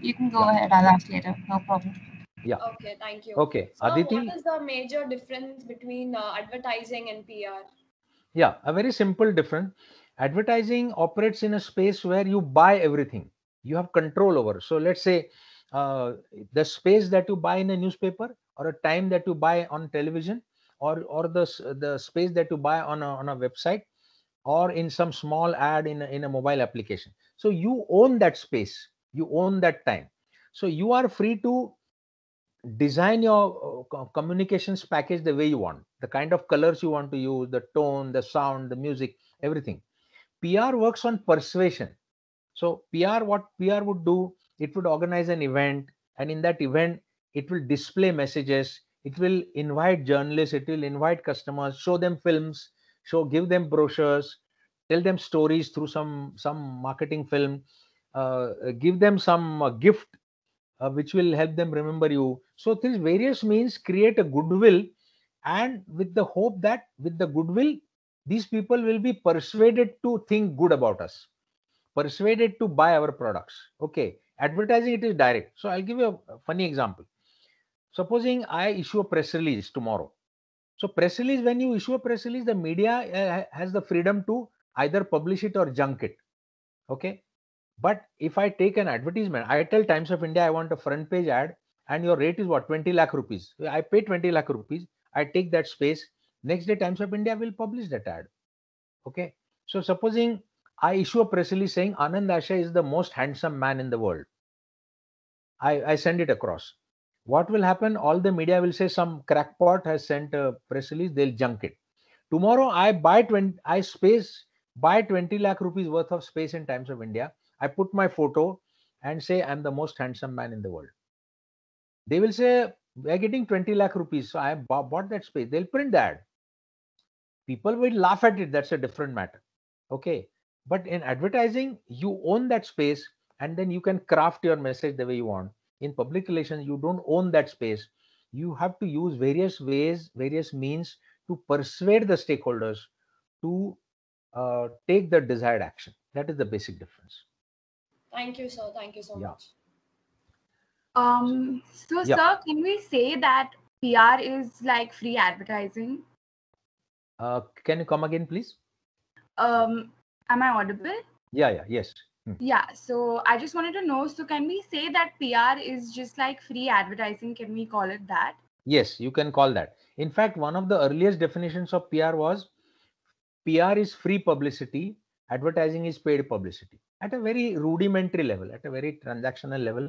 you can go yeah. ahead i'll ask later no problem yeah. Okay, thank you. Okay, so Aditi. What is the major difference between uh, advertising and PR? Yeah, a very simple difference. Advertising operates in a space where you buy everything, you have control over. So let's say uh, the space that you buy in a newspaper or a time that you buy on television or, or the, the space that you buy on a, on a website or in some small ad in a, in a mobile application. So you own that space, you own that time. So you are free to design your uh, communications package the way you want the kind of colors you want to use the tone the sound the music everything pr works on persuasion so pr what pr would do it would organize an event and in that event it will display messages it will invite journalists it will invite customers show them films show give them brochures tell them stories through some some marketing film uh, give them some uh, gift uh, which will help them remember you. So these various means create a goodwill and with the hope that with the goodwill, these people will be persuaded to think good about us, persuaded to buy our products. Okay, advertising it is direct. So I'll give you a funny example. Supposing I issue a press release tomorrow. So press release, when you issue a press release, the media uh, has the freedom to either publish it or junk it. Okay, but if I take an advertisement, I tell Times of India, I want a front page ad and your rate is what 20 lakh rupees. I pay 20 lakh rupees. I take that space. Next day, Times of India will publish that ad. Okay. So supposing I issue a press release saying Anand Asha is the most handsome man in the world. I, I send it across. What will happen? All the media will say some crackpot has sent a press release. They'll junk it. Tomorrow, I buy 20, I space buy 20 lakh rupees worth of space in Times of India I put my photo and say I'm the most handsome man in the world. They will say, We're getting 20 lakh rupees. So I bought that space. They'll print that. People will laugh at it. That's a different matter. Okay. But in advertising, you own that space and then you can craft your message the way you want. In public relations, you don't own that space. You have to use various ways, various means to persuade the stakeholders to uh, take the desired action. That is the basic difference. Thank you, sir. Thank you so yeah. much. Um, so, yeah. sir, can we say that PR is like free advertising? Uh, can you come again, please? Um, am I audible? Yeah, yeah, yes. Hmm. Yeah, so I just wanted to know so, can we say that PR is just like free advertising? Can we call it that? Yes, you can call that. In fact, one of the earliest definitions of PR was PR is free publicity, advertising is paid publicity at a very rudimentary level, at a very transactional level.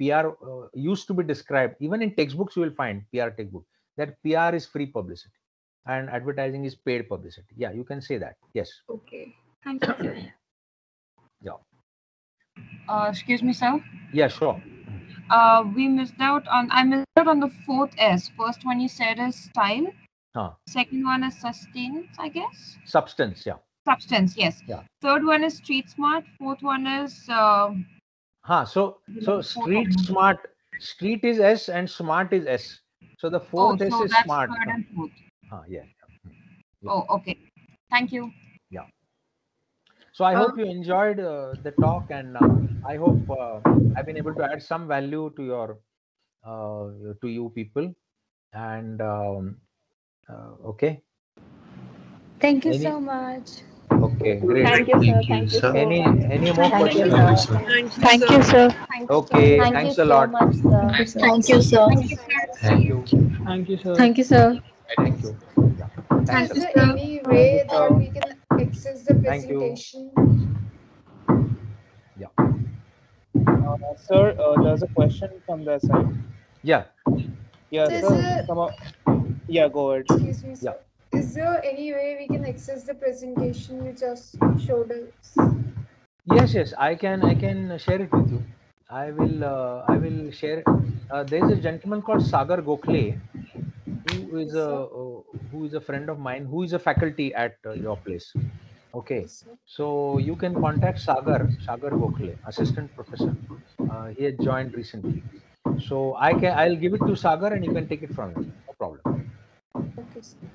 PR uh, used to be described, even in textbooks, you will find PR textbook that PR is free publicity and advertising is paid publicity. Yeah, you can say that. Yes. Okay. Thank you. [COUGHS] yeah. Uh, excuse me, sir. Yeah, sure. Uh, we missed out on. I missed out on the fourth S. First one you said is style. Huh. Second one is sustenance, I guess. Substance, yeah substance yes yeah. third one is street smart fourth one is uh, huh so so street smart street is s and smart is s so the oh, fourth oh, s so is that's smart third and fourth. Huh, yeah. yeah. Hmm, oh okay thank you yeah so i hope uh, you enjoyed uh, the talk and uh, i hope uh, i've been able to add some value to your uh, to you people and um, uh, okay thank you so much Okay, great. Thank you, sir. Thank you, sir. Any, any more questions? Thank you, sir. Okay, Thank thanks a lot. Thank you, sir. Thank you. Thank you, sir. Thank you, sir. Thank you. Thank you, sir. Any way that we can access the presentation? Yeah. Uh, sir, uh, there's a question from the side. Yeah. Yeah, sir. Some of, yeah, go ahead. Excuse me, sir. Yeah is there any way we can access the presentation you just showed us? Yes, yes, I can. I can share it with you. I will. Uh, I will share. Uh, there is a gentleman called Sagar Gokhale, who is a uh, who is a friend of mine, who is a faculty at uh, your place. Okay, so you can contact Sagar Sagar Gokhale, assistant professor. Uh, he had joined recently, so I can. I'll give it to Sagar, and you can take it from him. No problem. Okay. Sir.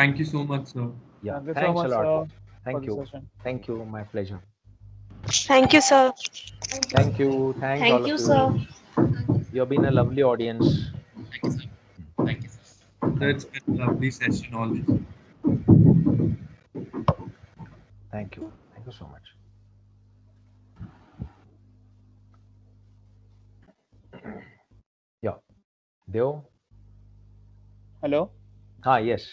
Thank you so much, sir. Yeah, Thank thanks so much, a lot. Sir, Thank you. Thank you. My pleasure. Thank you, sir. Thank you. Thanks Thank you, you, sir. You've been a lovely audience. Thank you, sir. Thank you, sir. It's been a lovely session always. Thank you. Thank you so much. Yeah. Deo? Hello? Ah, yes.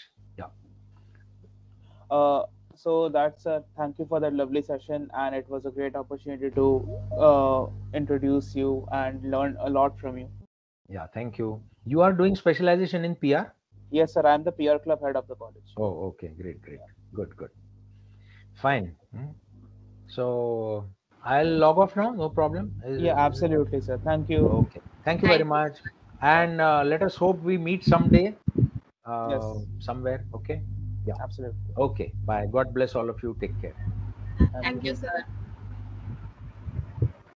Uh, so that's a thank you for that lovely session, and it was a great opportunity to uh, introduce you and learn a lot from you. Yeah, thank you. You are doing specialization in PR? Yes, sir. I'm the PR club head of the college. Oh, okay. Great, great. Good, good. Fine. Hmm. So I'll log off now. No problem. Uh, yeah, absolutely, sir. Thank you. Okay. Thank you very much. And uh, let us hope we meet someday, uh, yes. somewhere. Okay yeah absolutely okay bye god bless all of you take care thank, thank you sir